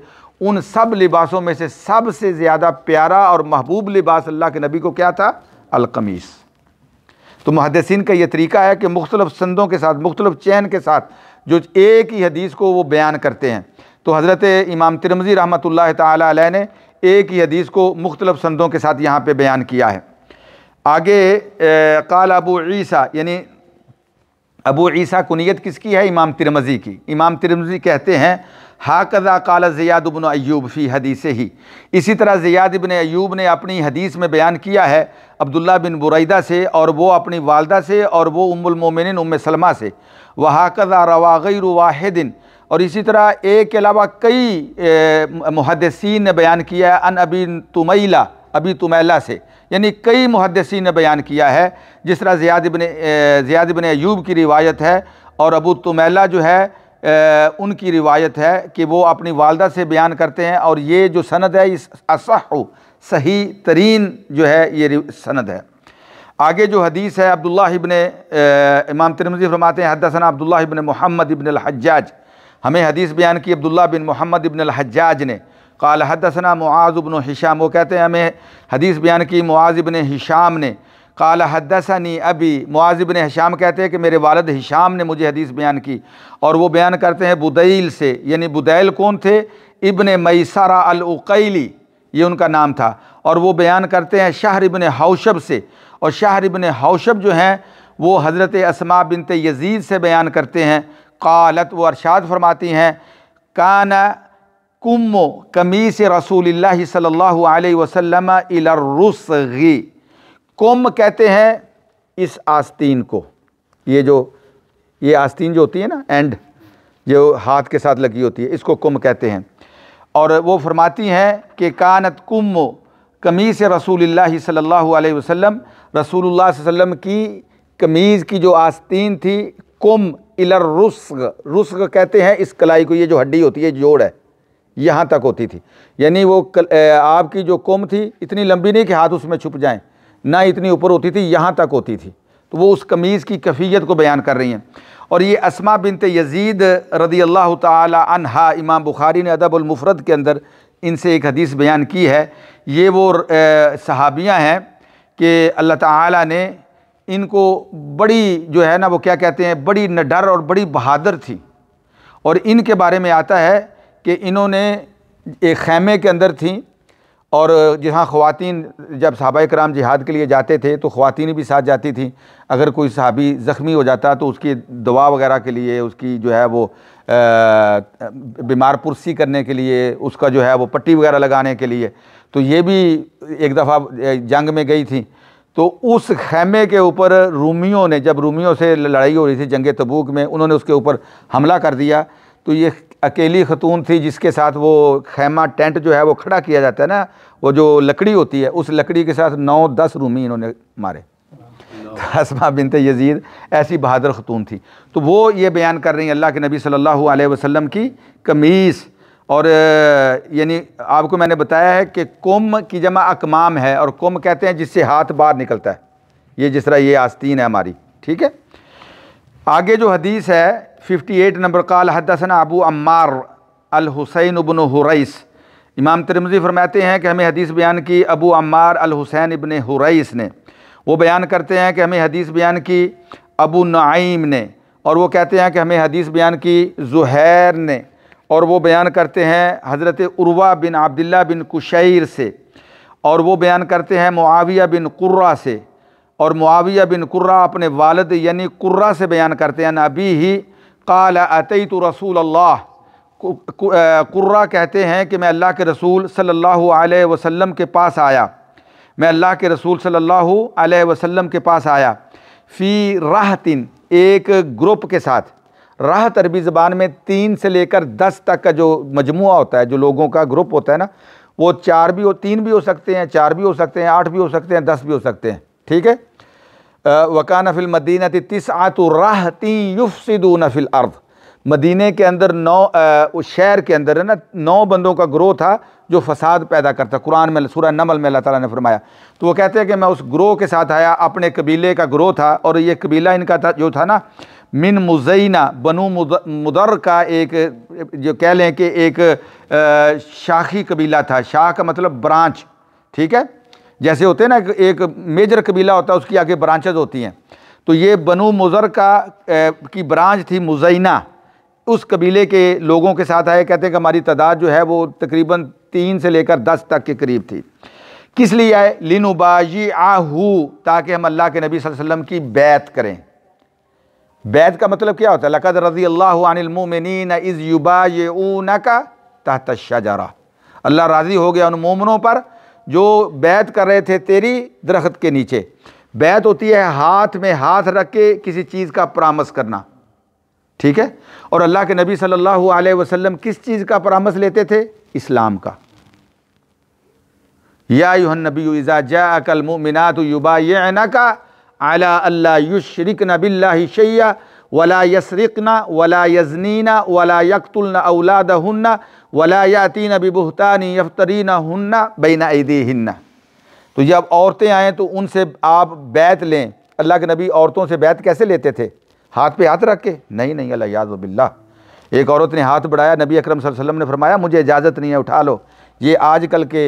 उन सब लिबासों में से सबसे ज़्यादा प्यारा और महबूब लिबास अल्लाह के नबी को क्या था अलकमीस तो मुहदसिन का ये तरीका है कि मुख्तलिफ़ संदों के साथ मुख्तलिफ़ चैन के साथ जो एक ही हदीस को वो बयान करते हैं तो हज़रत इमाम तिरमजी रहमत ताली ने एक ही हदीस को मुख्तलिफ़ संदों के साथ यहाँ पर बयान किया है आगे काल अबू ईसा यानी अबू ईसा कुनीत किसकी है इमाम तिरमज़ी की इमाम तिरमज़ी कहते हैं हाकदा कल जयाद बिन अयूब फ़ी हदीस ही इसी तरह ज़ियाद बिन अयूब ने अपनी हदीस में बयान किया है अब्दुल्ला बिन बुरैदा से और वो अपनी वालदा से और वो उमुलमोमिन उम सलमा से वह हाकदा रवागैर वाहिदिन और इसी तरह एक के अलावा कई मुहदसिन ने बयान किया है अन अबी तुमैला अबी तुमैला से यानी कई मुहदसिन ने बयान किया है जिस तरह ज़ियाद बिन ज़ियाद बिन अयूब की रिवायत है और अबू तुमैला जो है उनकी रिवायत है कि वो अपनी वालदा से बयान करते हैं और ये जो सनद है इस असह सही तरीन जो है ये सनद है आगे जो हदीस है अब्दुल्ला इबन इमाम तिरमजी फरमाते हैं हदसन अब्दुल्ला इबन मोहम्मद इबन हजाज हमें हदीस बयान की अब्दुल्ला बिन मोहम्मद इबन हज्जाज ने काल हदसना मुआज़ इबन हिशाम वो कहते हैं हमें हदीस बयान की मुआज़ इबन हिशाम ने काल हदसनी अभी ने हिशाम कहते हैं कि मेरे वालद हिशाम ने मुझे हदीस बयान की और वो बयान करते हैं बुदैल से यानी बुदैल कौन थे इबन मैसारा अलकैली ये उनका नाम था और वो बयान करते हैं शाहर इबन हौशब से और शाहर इबन हौशब जो हैं वो हज़रत असमा बिनत यजीद से बयान करते हैं कालत व अरशाद फरमाती हैं कान कुम कमीस रसूल सल्ला वसम इलरुसगी कोम कहते हैं इस आस्तीन को ये जो ये आस्तीन जो होती है ना एंड जो हाथ के साथ लगी होती है इसको कुम कहते हैं और वो फरमाती हैं कि कानत कुम कमीज़ रसूल अलैहि वसल्लम रसूलुल्लाह वसम की कमीज़ की जो आस्तीन थी कुम इलर रुस्ग रुस्ग कहते हैं इस कलाई को ये जो हड्डी होती है जोड़ है यहाँ तक होती थी यानी वो कल, आपकी जो कुम थी इतनी लंबी नहीं कि हाथ उसमें छुप जाएँ ना इतनी ऊपर होती थी यहाँ तक होती थी तो वो उस कमीज़ की कफ़ीत को बयान कर रही हैं और ये असमा बिनत यजीद रदी अल्लाह तहा इमाम बुखारी ने अदबुलमफ़रत के अंदर इनसे एक हदीस बयान की है ये वो सहाबियाँ हैं कि अल्लाह ताली ने इनको बड़ी जो है ना वो क्या कहते हैं बड़ी नडर और बड़ी बहादुर थी और इनके बारे में आता है कि इन्होंने एक खैमे के अंदर थी और जहाँ ख़वान जब सहाबा कराम जिहाद के लिए जाते थे तो ख़वान भी साथ जाती थी अगर कोई सहाबी ज़ख्मी हो जाता तो उसकी दवा वगैरह के लिए उसकी जो है वो बीमार पुरसी करने के लिए उसका जो है वो पट्टी वगैरह लगाने के लिए तो ये भी एक दफ़ा जंग में गई थी तो उस खैमे के ऊपर रूमियों ने जब रूमियों से लड़ाई हो रही थी जंग तबूक में उन्होंने उसके ऊपर हमला कर दिया तो ये अकेली खतून थी जिसके साथ वो खैमा टेंट जो है वो खड़ा किया जाता है ना वो जो लकड़ी होती है उस लकड़ी के साथ नौ दस रूमी इन्होंने मारे हसमा बिनत यजीद ऐसी बहादुर खतून थी तो वो ये बयान कर रही हैं अल्लाह के नबी सल्लल्लाहु अलैहि वसल्लम की कमीज़ और यानी आपको मैंने बताया है कि कुम की जमा अकमाम है और कुम कहते हैं जिससे हाथ बाहर निकलता है ये जिस तरह ये आस्तीन है हमारी ठीक है आगे जो हदीस है फिफ्टी एट नंबर काल हदसन अबू अम्मार अल हुसैन इबन हुरैस इमाम तिरमजी फरमाते हैं कि हमें हदीस बयान की अबू अम्मार अल हुसैन इबन हुरैस ने वो बयान करते हैं कि हमें हदीस बयान की अबू नाइम ने और वो कहते हैं कि हमें हदीस बयान की जुहैर ने और वो बयान करते हैं हज़रत उर्वा बिन अब्दुल्ला बिन कुशैर से और वो बयान करते हैं मुआविया बिन कुर्रा से और मुआविया बिन कुर्रा अपने वालद यानी कुर्रा से बयान करते हैं नबी ही قال اتيت तो रसूल अल्लाह कुर्रा कहते हैं कि मैं अल्लाह के रसूल सल्लल्लाहु अलैहि वसल्लम के पास आया मैं अल्लाह के रसूल सल्लल्लाहु अलैहि वसल्लम के पास आया फ़ी राहतिन एक ग्रुप के साथ राहत अरबी ज़बान में तीन से लेकर दस तक का जो मजमू होता है जो लोगों का ग्रुप होता है ना वो चार भी हो तीन भी हो सकते हैं चार भी हो सकते हैं आठ भी हो सकते हैं दस भी हो सकते हैं ठीक है वकान फ़िल मदीना तिस आतुरहती युफसिदून फ़िल अर्द मदीने के अंदर नौ उस शहर के अंदर है ना नौ बंदों का ग्रोह था जो फसाद पैदा करता कुरान में सूर्य नमल में अल्लाह ताला ने फरमाया तो वो कहते हैं कि मैं उस ग्रोह के साथ आया अपने कबीले का ग्रोह था और ये कबीला इनका था जो था ना मिन मुजैना बनु मुदर का एक जो कह लें कि एक शाखी कबीला था शाह का मतलब ब्रांच ठीक है जैसे होते हैं ना एक मेजर कबीला होता है उसकी आगे ब्रांचेज होती हैं तो ये बनु मुज़र का ए, की ब्रांच थी मुजैना उस कबीले के लोगों के साथ आए कहते हैं कि हमारी तादाद जो है वो तकरीबन तीन से लेकर दस तक के करीब थी किस लिए आए उबाजी आहू ताकि हम अल्लाह के नबी वसल्लम की बैत करें बैत का मतलब क्या होता है लकद रजी अल्लाह अनिलमिन इज़ युबा ये न का तहत शजरा अल्लाह राज़ी हो गया उन मोमनों पर जो बैत कर रहे थे तेरी दरख्त के नीचे बैत होती है हाथ में हाथ रख के किसी चीज़ का परामर्श करना ठीक है और अल्लाह के नबी सल्लल्लाहु अलैहि वसल्लम किस चीज़ का परामर्श लेते थे इस्लाम का या यूहन नबी इज़ा जा अकल तो युबा ना का अला अल्ला युशरक नबिल्ला शैया वला यसरकना वला यजनीना वला यकतुलना औलादहन्ना वलायातीन बिबुहतानी ना हन्ना बैना ईदी हन्ना तो जब औरतें आएँ तो उनसे आप बैत लें अल्लाह के नबी औरतों से बैत कैसे लेते थे हाथ पे हाथ रख के नहीं नहीं अल्लाह याज़बिल्ला एक औरत ने हाथ बढ़ाया नबी अकरम वसल्लम ने फरमाया मुझे इजाज़त नहीं है उठा लो ये आजकल के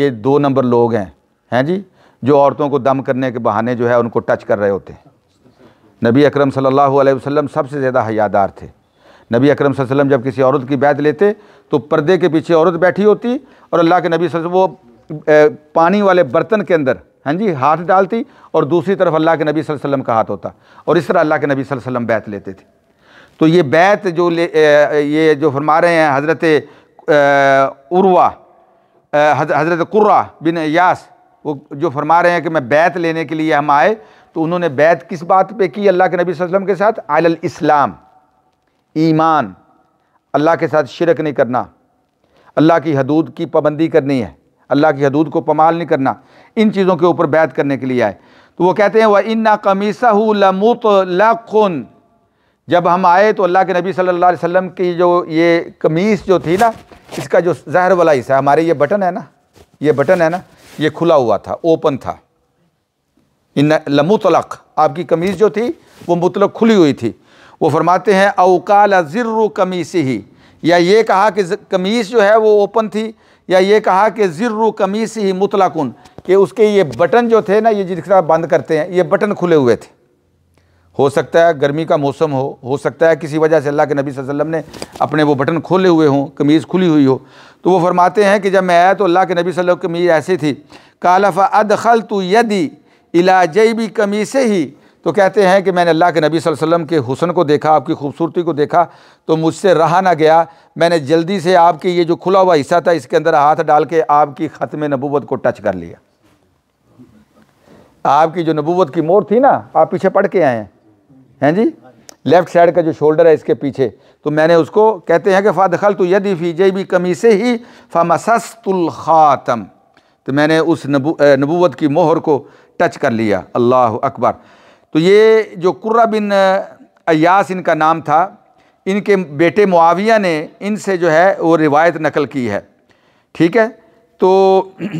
ये दो नंबर लोग हैं हैं जी जो औरतों को दम करने के बहाने जो है उनको टच कर रहे होते हैं नबी अक्रम सल्ला वसम सबसे ज़्यादा हयादार थे नबी अक्रम वसल्लम जब किसी औरत की बैत लेते तो पर्दे के पीछे औरत बैठी होती और अल्लाह के नबी से वो पानी वाले बर्तन के अंदर हाँ जी हाथ डालती और दूसरी तरफ अल्लाह के नबी वसल्लम का हाथ होता और इस तरह अल्लाह के नबी वसल्लम बैत लेते थे तो ये बैत जो ले ये जो फरमा रहे हैं हज़रत उर्वा हज़रत कुर्रा बिन यास वो जो फरमा रहे हैं कि मैं बैत लेने के लिए हम आए तो उन्होंने बैत किस बात पे की अल्लाह के नबी वसल्लम के साथ आल इस्लाम ईमान अल्लाह के साथ शिरक नहीं करना अल्लाह की हदूद की पाबंदी करनी है अल्लाह की हदूद को पमाल नहीं करना इन चीज़ों के ऊपर बैत करने के लिए आए तो वो कहते हैं वह इन्ना कमीसा हु लमुत लखुन जब हम आए तो अल्लाह के नबी सल्लल्लाहु अलैहि वसल्लम की जो ये कमीज़ जो थी ना इसका जो जहर वाला हिस्सा हमारे ये बटन है ना ये बटन है ना ये खुला हुआ था ओपन था इन लमुतलक आपकी कमीज़ जो थी वो मुतलक खुली हुई थी वो फरमाते हैं अवकाल ज़र्र कमीस ही या ये कहा कि कमीज़ जो है वो ओपन थी या ये कहा कि ज़र्र कमीस ही मुतलाकुन कि उसके ये बटन जो थे ना ये जिस तरह बंद करते हैं ये बटन खुले हुए थे हो सकता है गर्मी का मौसम हो हो सकता है किसी वजह से अल्लाह के नबी वसल्लम ने अपने वो बटन खोले हुए हों कमीज़ खुली हुई हो तो वो फरमाते हैं कि जब मैं आया तो अल्लाह के नबी वसल्लम कमीज़ ऐसी थी कालफ़ा अदखल तो यदि इलाजई भी से ही तो कहते हैं कि मैंने अल्लाह के नबी वसल्लम के हुसन को देखा आपकी खूबसूरती को देखा तो मुझसे रहा ना गया मैंने जल्दी से आपके ये जो खुला हुआ हिस्सा था इसके अंदर हाथ डाल के आपकी ख़त्म नबूवत को टच कर लिया आपकी जो नबूवत की मोर थी ना आप पीछे पढ़ के आए हैं हैं जी लेफ़्ट साइड का जो शोल्डर है इसके पीछे तो मैंने उसको कहते हैं कि दखल तो यदि फ़ीजे भी कमी से ही फ़मसस्तुल्ख़ातम तो मैंने उस नबू नबूवत की मोहर को टच कर लिया अल्लाह अकबर तो ये जो कुर्रा बिन अयास इनका नाम था इनके बेटे मुआविया ने इनसे जो है वो रिवायत नकल की है ठीक है तो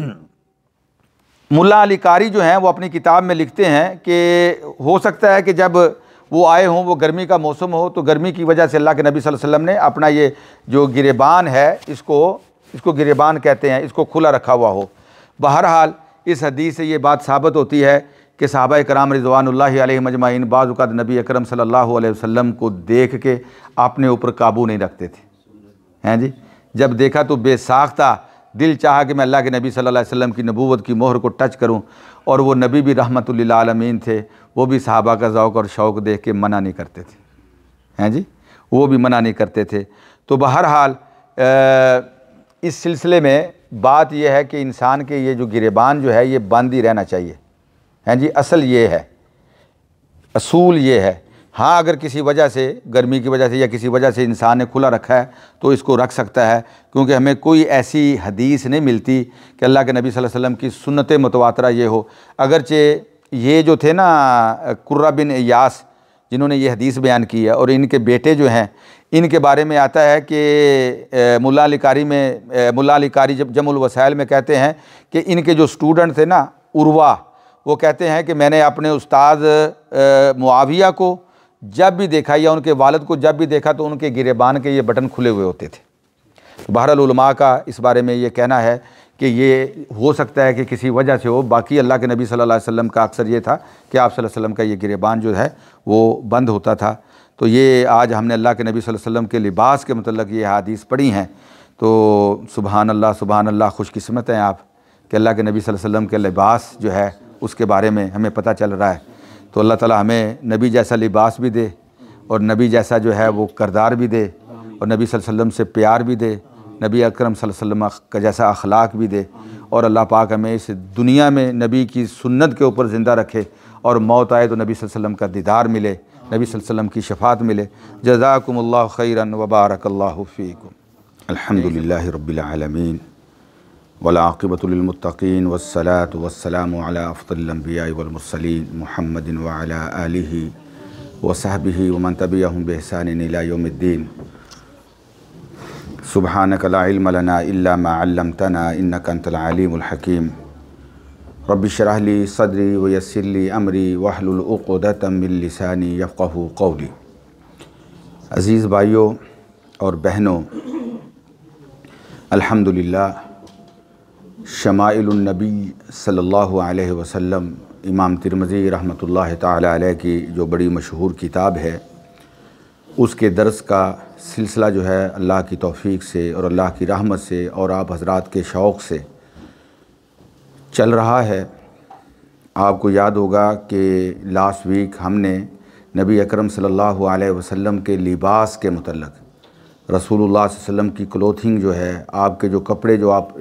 मुल्ला अली कारी जो हैं वो अपनी किताब में लिखते हैं कि हो सकता है कि जब वो आए हों वो गर्मी का मौसम हो तो गर्मी की वजह से अल्लाह के नबी सल्लल्लाहु अलैहि वसल्लम ने अपना ये जो गिरेबान है इसको इसको गिरेबान कहते हैं इसको खुला रखा हुआ हो बहरहाल इस हदीस से ये बात साबित होती है कि साहबा कराम रिजवानल्ला मजमाइन बाज़ात नबी अकरम सल्लल्लाहु अलैहि वसल्लम को देख के अपने ऊपर काबू नहीं रखते थे हैं जी जब देखा तो बेसाख्ता दिल चाहा कि मैं अल्लाह के नबी सल्लल्लाहु अलैहि वसल्लम की नबूवत की मोहर को टच करूं और वो नबी भी रहमत आलमीन थे वो भी साहबा का ओक़ और शौक़ देख के मना नहीं करते थे हैं जी वो भी मना नहीं करते थे तो बहरहाल इस सिलसिले में बात यह है कि इंसान के ये जो गिरेबान जो है ये बंद ही रहना चाहिए हैं जी असल ये है असूल ये है हाँ अगर किसी वजह से गर्मी की वजह से या किसी वजह से इंसान ने खुला रखा है तो इसको रख सकता है क्योंकि हमें कोई ऐसी हदीस नहीं मिलती कि अल्लाह के नबी सल्लल्लाहु अलैहि वसल्लम की सुन्नत मतवातरा ये हो अगरचे ये जो थे ना कुर्रा बिन यास जिन्होंने ये हदीस बयान की है और इनके बेटे जो हैं इनके बारे में आता है कि मुला कारी में मुला कारी जब जमुल वसायल में कहते हैं कि इनके जो स्टूडेंट थे ना उर्वा वो कहते हैं कि मैंने अपने उस्ताद मुआविया को जब भी देखा या उनके वालद को जब भी देखा तो उनके गिरेबान के ये बटन खुले हुए होते थे तो बहरलमा का इस बारे में ये कहना है कि ये हो सकता है कि किसी वजह से हो बाकी अल्लाह के नबी सल्लल्लाहु अलैहि वसल्लम का अक्सर ये था कि आप सल्लल्लाहु अलैहि वसल्लम का ये गिरेबान जो है वो बंद होता था तो ये आज हमने अल्लाह के नबी सल्लल्लाहु अलैहि वसल्लम के लिबास के मतलब ये हदीस पढ़ी हैं तो सुबहानल्ला अल्लाह खुशकस्मत हैं आप कि अल्लाह के नबी वसल्लम के लिबास जो है उसके बारे में हमें पता चल रहा है तो अल्लाह ताला हमें नबी जैसा लिबास भी दे और नबी जैसा जो है वो करदार भी दे और नबी वसल्लम से प्यार भी दे नबी अकरम वसल्लम का जैसा अखलाक भी दे और अल्लाह पाक हमें इस दुनिया में नबी की सुन्नत के ऊपर ज़िंदा रखे और मौत आए तो नबी वसल्लम का दीदार मिले नबी वसल्लम की शफात मिले जजाकुम खैरन वबारक फ़ीकुम अलहमदिल्ला रबालमीन والعاقبة للمتقين والصلاة والسلام على أفضل الأنبياء والمرسلين محمد وعلى آله وصحبه ومن تبعهم بإحسان إلى يوم الدين سبحانك لا علم لنا إلا ما علمتنا إنك أنت العليم الحكيم رب اشرح لي صدري ويسر لي أمري واحلل عقدة من لساني يفقه قولي عزيز بھائیوں اور بہنوں الحمدللہ शमाइलनबी सल्लल्लाहु अलैहि वसल्लम इमाम तिरमज़ी रहमतुल्लाह ताली की जो बड़ी मशहूर किताब है उसके दर्स का सिलसिला जो है अल्लाह की तौफीक से और अल्लाह की रहमत से और आप हजरात के शौक़ से चल रहा है आपको याद होगा कि लास्ट वीक हमने नबी अकरम सल्लल्लाहु अलैहि वसल्लम के लिबास के मतलब रसूलुल्लाह वसल्लम की क्लोथिंग जो है आपके जो कपड़े जो आप,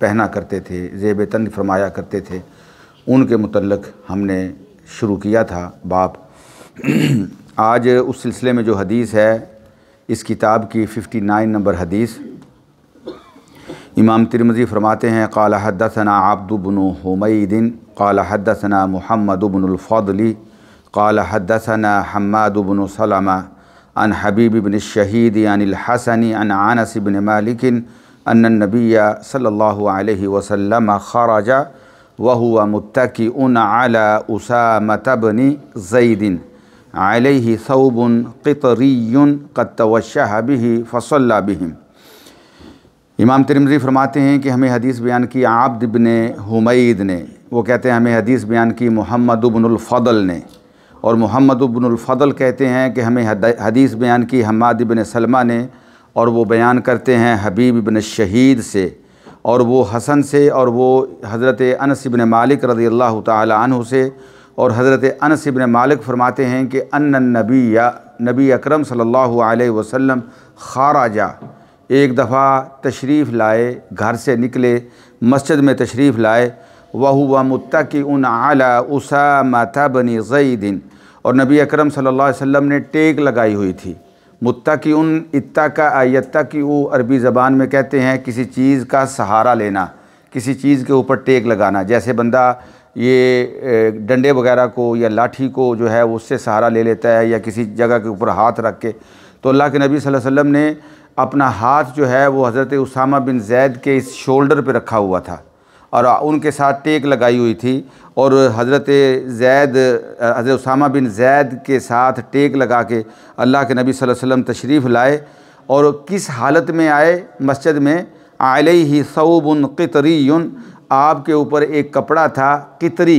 पहना करते थे जेब तन फरमाया करते थे उनके मतलब हमने शुरू किया था बाप आज उस सिलसिले में जो हदीस है इस किताब की 59 नंबर हदीस इमाम तिरमजी फरमाते हैं क़ाल हदसना आबदुबन हमदिन काला हदसना महमदबनफ़ली काला हदसना हम्मादबन सलामा अन हबीब बिन शहीद अनिलहसनी अन आनस बिन मालिकिन अनबी सल्ला वसम खराजा वहुआ मुतकी उन आला उसामतबनी जईदिन आलही सऊबन कतरीन कतवशा बिही फसल्ला बिहिम इमाम तिरमजी फरमाते हैं कि हमें हदीस बयान की आब्द बिन हुमैद ने वो कहते हैं हमें हदीस बयान की मोहम्मद बिनफ़ल ने और मोहम्मद बिनफ़ल कहते हैं कि हमें हदीस बयान की हमाद बिन सलमा ने और वो बयान करते हैं हबीब बिन शहीद से और वो हसन से और वो हज़रत अनस बिन मालिक रज़ी अल्लाह तह से और हज़रत अनस बिन मालिक फरमाते हैं कि अन नबी या नबी अक्रम सल्लल्लाहु खाराजा एक दफ़ा तशरीफ़ लाए घर से निकले मस्जिद में तशरीफ़ लाए वह मुत्तक उन आला उसामा बनी जईदिन और नबी अकरम सल्लल्लाहु अलैहि वसल्लम ने टेक लगाई हुई थी मुत्ता की उन इत्ता का आयत्ता की वो अरबी ज़बान में कहते हैं किसी चीज़ का सहारा लेना किसी चीज़ के ऊपर टेक लगाना जैसे बंदा ये डंडे वगैरह को या लाठी को जो है उससे सहारा ले लेता है या किसी जगह के ऊपर हाथ रख के तो अल्लाह के नबी सल्लल्लाहु अलैहि वसल्लम ने अपना हाथ जो है वो हज़रत उसामा बिन जैद के इस शोल्डर पर रखा हुआ था और उनके साथ टेक लगाई हुई थी और हज़रत जैद हज़रत उसामा बिन जैद के साथ टेक लगा के अल्लाह के नबी सल्लल्लाहु अलैहि वसल्लम तशरीफ़ लाए और किस हालत में आए मस्जिद में आले ही सऊबन आप आपके ऊपर एक कपड़ा था कितरी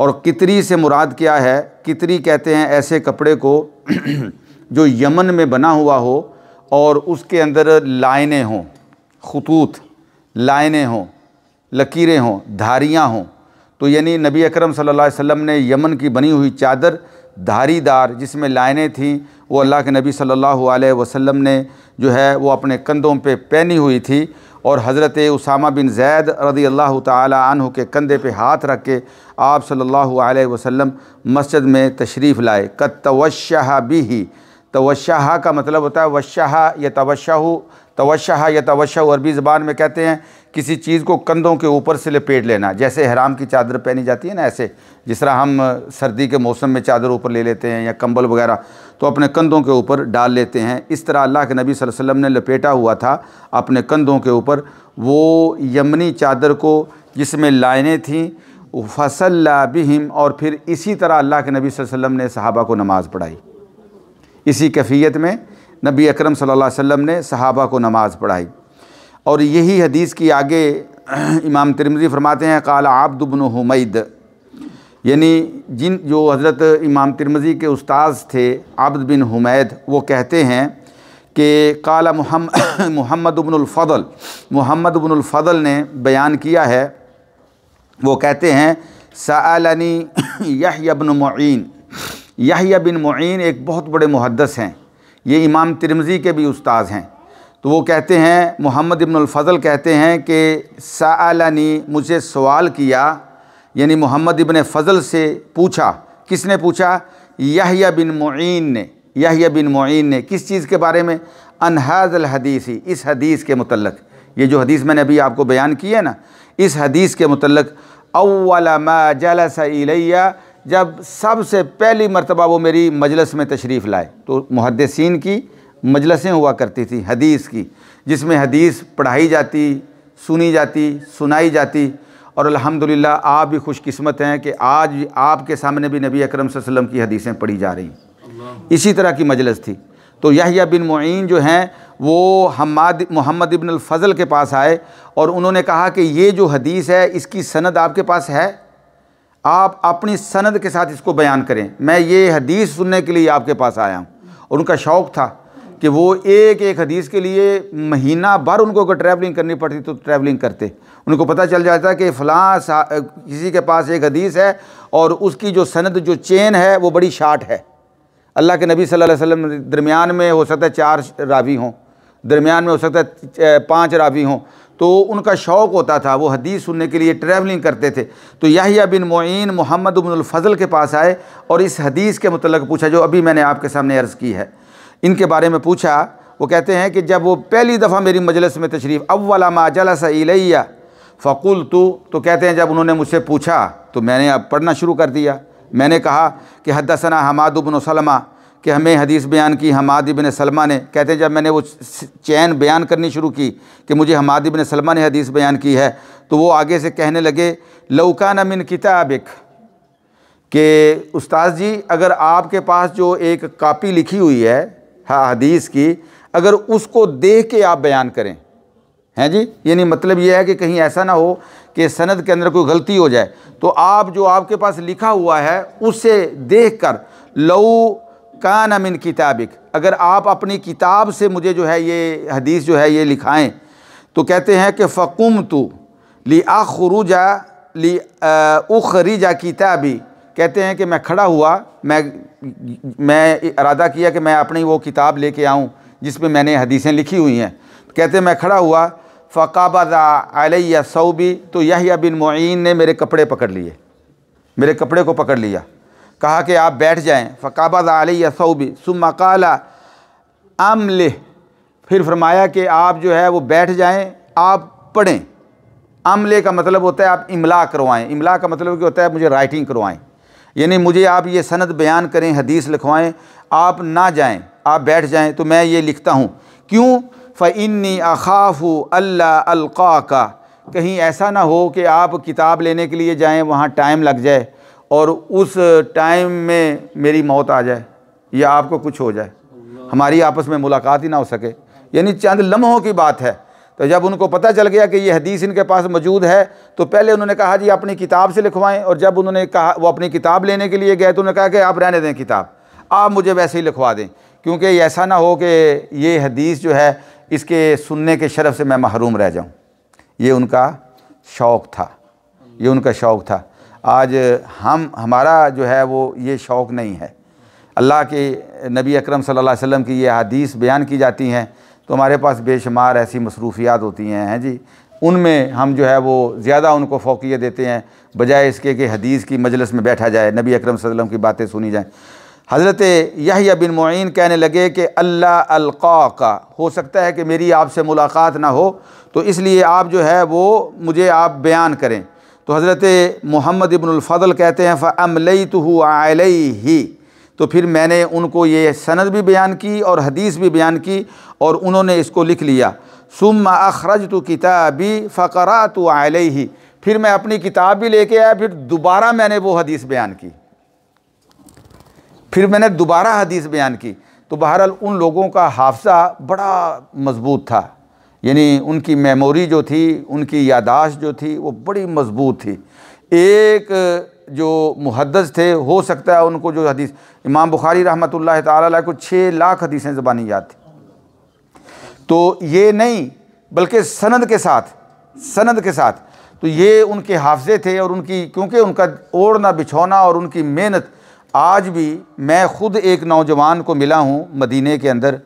और कितरी से मुराद क्या है कितरी कहते हैं ऐसे कपड़े को जो यमन में बना हुआ हो और उसके अंदर लाइनें हों खतूत लाइनें हों लकीरें हों धारियाँ हों तो यानी नबी अकरम सल्लल्लाहु अलैहि वसल्लम ने यमन की बनी हुई चादर धारीदार जिसमें लाइनें थीं वो अल्लाह के नबी सल्लल्लाहु अलैहि वसल्लम ने जो है वो अपने कंधों पे पहनी हुई थी और हज़रत उसामा बिन जैद रदी अल्लाह तह के कंधे पे हाथ रख के आप सल्लल्लाहु अलैहि वसल्लम मस्जिद में तशरीफ़ लाए कद तवशाह भी ही का मतलब होता है वशाह या तवशाह तवशाह या तवशाह अरबी ज़बान में कहते हैं किसी चीज़ को कंधों के ऊपर से लपेट लेना जैसे हराम की चादर पहनी जाती है ना ऐसे जिस तरह हम सर्दी के मौसम में चादर ऊपर ले लेते हैं या कंबल वगैरह तो अपने कंधों के ऊपर डाल लेते हैं इस तरह अल्लाह के नबी वसल्लम ने लपेटा हुआ था अपने कंधों के ऊपर वो यमनी चादर को जिसमें लाइनें थीं फसल्ला बिहिम और फिर इसी तरह अल्लाह के नबी वसल्लम ने सहाबा को नमाज़ पढ़ाई इसी कैफियत में नबी अकरम सल्लल्लाहु अलैहि वसल्लम ने सहाबा को नमाज़ पढ़ाई और यही हदीस की आगे इमाम तिरमजी फरमाते हैं काल आब्दुबन हुमैद यानी जिन जो हज़रत इमाम तिरमजी के उस्ताद थे आब्द बिन हुमैद वो कहते हैं कि काला मुहम मोहम्मद उबनफ़ल मोहम्मद उबनफ़ल ने बयान किया है वो कहते हैं सलानी यह बिन मोइन यह बिन मोइन एक बहुत बड़े मुहदस हैं ये इमाम तिरमजी के भी उस्ताद हैं तो वो कहते हैं मोहम्मद इब्नफ़ल कहते हैं कि सालानी मुझे सवाल किया यानी मोहम्मद इबन फ़ज़ल से पूछा किसने पूछा यहिया बिन मोइन ने यहिया बिन मोइन ने किस चीज़ के बारे में अनहाजल हदीसी इस हदीस के मतलब ये जो हदीस मैंने अभी आपको बयान की है ना इस हदीस के मतलब अवलमा जलसैया जब सबसे पहली मरतबा वो मेरी मजलस में तशरीफ़ लाए तो मुहदसिन की मजलसें हुआ करती थी हदीस की जिसमें हदीस पढ़ाई जाती सुनी जाती सुनाई जाती और अल्हम्दुलिल्लाह आप भी खुशकिस्मत हैं कि आज आपके सामने भी नबी अकरम वसल्लम की हदीसें पढ़ी जा रही इसी तरह की मजलस थी तो यहिया बिन मुइन जो हैं वो हमाद मोहम्मद इबन फ़ज़ल के पास आए और उन्होंने कहा कि ये जो हदीस है इसकी सनद आपके पास है आप अपनी सनद के साथ इसको बयान करें मैं ये हदीस सुनने के लिए आपके पास आया हूँ उनका शौक़ था कि वो एक एक हदीस के लिए महीना भर उनको अगर ट्रैवलिंग करनी पड़ती तो ट्रैवलिंग करते उनको पता चल जाता कि फ़लाँ किसी के पास एक हदीस है और उसकी जो सनद जो चेन है वो बड़ी शार्ट है अल्लाह के नबी सल्लल्लाहु अलैहि वसल्लम दरमियान में हो सकता है चार रावी हों दरमियान में हो सकता है पाँच रावी हों तो उनका शौक़ होता था वो हदीस सुनने के लिए ट्रैवलिंग करते थे तो याहिया बिन मोइन मोहम्मद बिन के पास आए और इस हदीस के मतलब पूछा जो अभी मैंने आपके सामने अर्ज़ की है इनके बारे में पूछा वो कहते हैं कि जब वो पहली दफ़ा मेरी मजलस में तशरीफ़ अव्वला मा जलस इलैया फ़कुल तो कहते हैं जब उन्होंने मुझसे पूछा तो मैंने अब पढ़ना शुरू कर दिया मैंने कहा कि हदसना हमाद बिन सलमा कि हमें हदीस बयान की हमाद इबन सलमा ने कहते हैं जब मैंने वो चैन बयान करनी शुरू की कि मुझे हमाद इबन सलमा ने हदीस बयान की है तो वो आगे से कहने लगे लौकाना मिन किताबिक के उस्ताद जी अगर आपके पास जो एक कापी लिखी हुई है हाँ, हदीस की अगर उसको देख के आप बयान करें हैं जी यानी मतलब यह है कि कहीं ऐसा ना हो कि सनद के अंदर कोई गलती हो जाए तो आप जो आपके पास लिखा हुआ है उसे देख कर लऊ कान मिन किताबिक अगर आप अपनी किताब से मुझे जो है ये हदीस जो है ये लिखाएं तो कहते हैं कि फ़कुम तो ली आखरूजा ली जा किताबी कहते हैं कि मैं खड़ा हुआ मैं मैं इरादा किया कि मैं अपनी वो किताब लेके आऊँ जिसमें मैंने हदीसें लिखी हुई हैं कहते हैं मैं खड़ा हुआ फ़काबा अलैया सऊबी तो यह बिन मोइन ने मेरे कपड़े पकड़ लिए मेरे कपड़े को पकड़ लिया कहा कि आप बैठ जाएं फ़काबा अलैया सऊबी सुम काला फिर फरमाया कि आप जो है वो बैठ जाएँ आप पढ़ें अमले का मतलब होता है आप इमला करवाएं इमला का मतलब क्या होता है मुझे राइटिंग करवाएं यानी मुझे आप ये सनद बयान करें हदीस लिखवाएं आप ना जाएं आप बैठ जाएं तो मैं ये लिखता हूँ क्यों फ़िन्नी अखाफ़ु अल्ला अल्का का कहीं ऐसा ना हो कि आप किताब लेने के लिए जाएं वहाँ टाइम लग जाए और उस टाइम में मेरी मौत आ जाए या आपको कुछ हो जाए हमारी आपस में मुलाकात ही ना हो सके यानी चंद लम्हों की बात है तो जब उनको पता चल गया कि ये हदीस इनके पास मौजूद है तो पहले उन्होंने कहा जी अपनी किताब से लिखवाएं और जब उन्होंने कहा वो अपनी किताब लेने के लिए गए तो उन्होंने कहा कि आप रहने दें किताब आप मुझे वैसे ही लिखवा दें क्योंकि ऐसा ना हो कि ये हदीस जो है इसके सुनने के शरफ से मैं महरूम रह जाऊँ ये उनका शौक़ था ये उनका शौक़ था आज हम हमारा जो है वो ये शौक़ नहीं है अल्लाह के नबी अकरम सल्लल्लाहु अलैहि वसल्लम की ये हदीस बयान की जाती हैं तो हमारे पास बेशुमार ऐसी मसरूफियात होती हैं हैं जी उनमें हम जो है वो ज़्यादा उनको फोकियत देते हैं बजाय इसके कि हदीस की मजलस में बैठा जाए नबी अकरम वसल्लम की बातें सुनी जाएँ हज़रत यही बिन मुइन कहने लगे कि अल्लाह अलका का हो सकता है कि मेरी आपसे मुलाकात ना हो तो इसलिए आप जो है वो मुझे आप बयान करें तो हज़रत मोहम्मद इबनफ़ल कहते हैं फ़मलई तो हुआ ही तो फिर मैंने उनको ये सनद भी बयान की और हदीस भी बयान की और उन्होंने इसको लिख लिया सुम अखरज तो किताबी फ़करा तो आले ही फिर मैं अपनी किताब भी लेके आया फिर दोबारा मैंने वो हदीस बयान की फिर मैंने दोबारा हदीस बयान की तो बहरहाल उन लोगों का हाफसा बड़ा मज़बूत था यानी उनकी मेमोरी जो थी उनकी यादाश्त जो थी वो बड़ी मज़बूत थी एक जो मुहदस थे हो सकता है उनको जो हदीस इमाम बुखारी रहमत ला को छः लाख हदीसें ज़बानी याद थी तो ये नहीं बल्कि सनद के साथ सनद के साथ तो ये उनके हाफजे थे और उनकी क्योंकि उनका ओढ़ना बिछोना और उनकी मेहनत आज भी मैं ख़ुद एक नौजवान को मिला हूँ मदीने के अंदर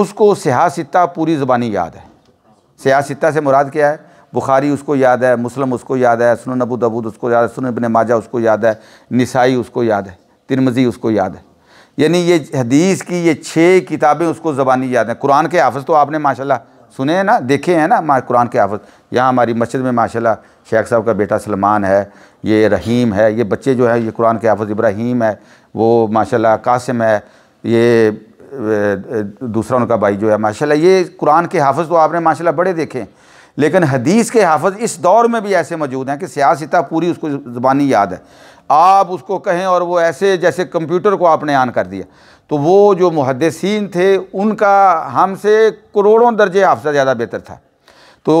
उसको सियासता पूरी ज़बानी याद है सियासता से मुराद क्या है बुखारी उसको याद है मुस्लिम उसको याद है सुन अबू दबूद उसको याद है सुन इबन माजा उसको याद है निसाई उसको याद है तिरमजी उसको याद है यानी ये हदीस की ये छः किताबें उसको ज़बानी याद हैं कुरान के हाफ़ तो आपने माशाल्लाह सुने हैं ना देखे हैं ना कुरान के हाफज़ यहाँ हमारी मस्जिद में माशाल्लाह शेख साहब का बेटा सलमान है ये रहीम है ये बच्चे जो है ये कुरान के हाफ़ इब्राहीम है वो माशाल्लाह कासिम है ये दूसरा उनका भाई जो है माशाल्लाह ये कुरान के हाफज तो आपने माशाल्लाह बड़े देखे हैं लेकिन हदीस के हाफज इस दौर में भी ऐसे मौजूद हैं कि सियासत पूरी उसको ज़बानी याद है आप उसको कहें और वो ऐसे जैसे कंप्यूटर को आपने आन कर दिया तो वो जो मुहदसिन थे उनका हमसे करोड़ों दर्जे हाफजा ज़्यादा बेहतर था तो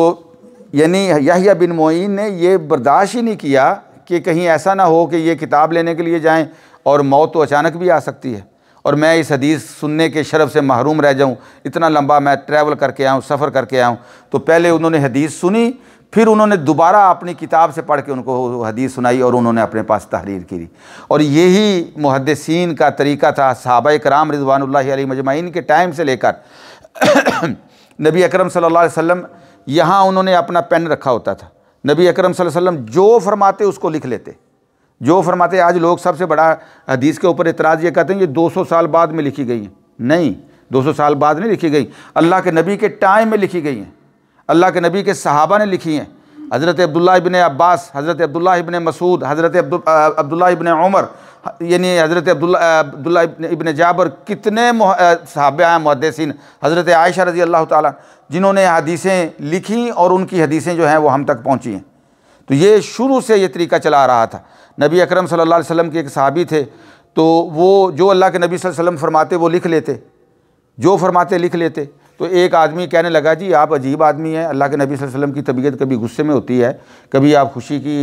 यानी याहिया बिन मोइन ने ये बर्दाश्त ही नहीं किया कि कहीं ऐसा ना हो कि ये किताब लेने के लिए जाएँ और मौत तो अचानक भी आ सकती है और मैं इस हदीस सुनने के शरफ से महरूम रह जाऊं इतना लंबा मैं ट्रैवल करके आऊँ सफ़र करके आऊँ तो पहले उन्होंने हदीस सुनी फिर उन्होंने दोबारा अपनी किताब से पढ़ के उनको हदीस सुनाई और उन्होंने अपने पास तहरीर की और यही मुहदसिन का तरीका था सहाबा कराम रिजवान मजमाइन के टाइम से लेकर नबी अक्रम सल्लल्लाहु यहाँ उन्होंने अपना पेन रखा होता था नबी अक्रम सल्लल्लाहु जो फरमाते उसको लिख लेते जो फरमाते आज लोग सबसे बड़ा हदीस के ऊपर इतराज़ ये कहते हैं ये 200 साल बाद में लिखी गई हैं नहीं 200 साल बाद नहीं लिखी गई अल्लाह के नबी के टाइम में लिखी गई हैं अल्लाह के नबी के सहाबा ने लिखी हैं हज़रत अब्दुल्ला इबन अब्बास हज़रत अब्दुल्ला इबन मसूद हज़रत अब्दुल्ला इबन उमर यानी हज़रत अब्दुल्ला इबन जाबर कितने साहब हैं मुहदसिन हज़रत आयशा रज़ी अल्लाह ताली जिन्होंने हदीसें लिखी और उनकी हदीसें जो हैं वो हम तक पहुँची हैं तो ये शुरू से ये तरीका चला आ रहा था नबी अकरम सल्लल्लाहु अलैहि वसल्लम के एक सहाबी थे तो वो जो अल्लाह के नबी वसल्लम फरमाते वो लिख लेते जो फरमाते लिख लेते तो एक आदमी कहने लगा जी आप अजीब आदमी हैं अल्लाह के नबी वसल्लम की तबीयत कभी गुस्से में होती है कभी आप खुशी की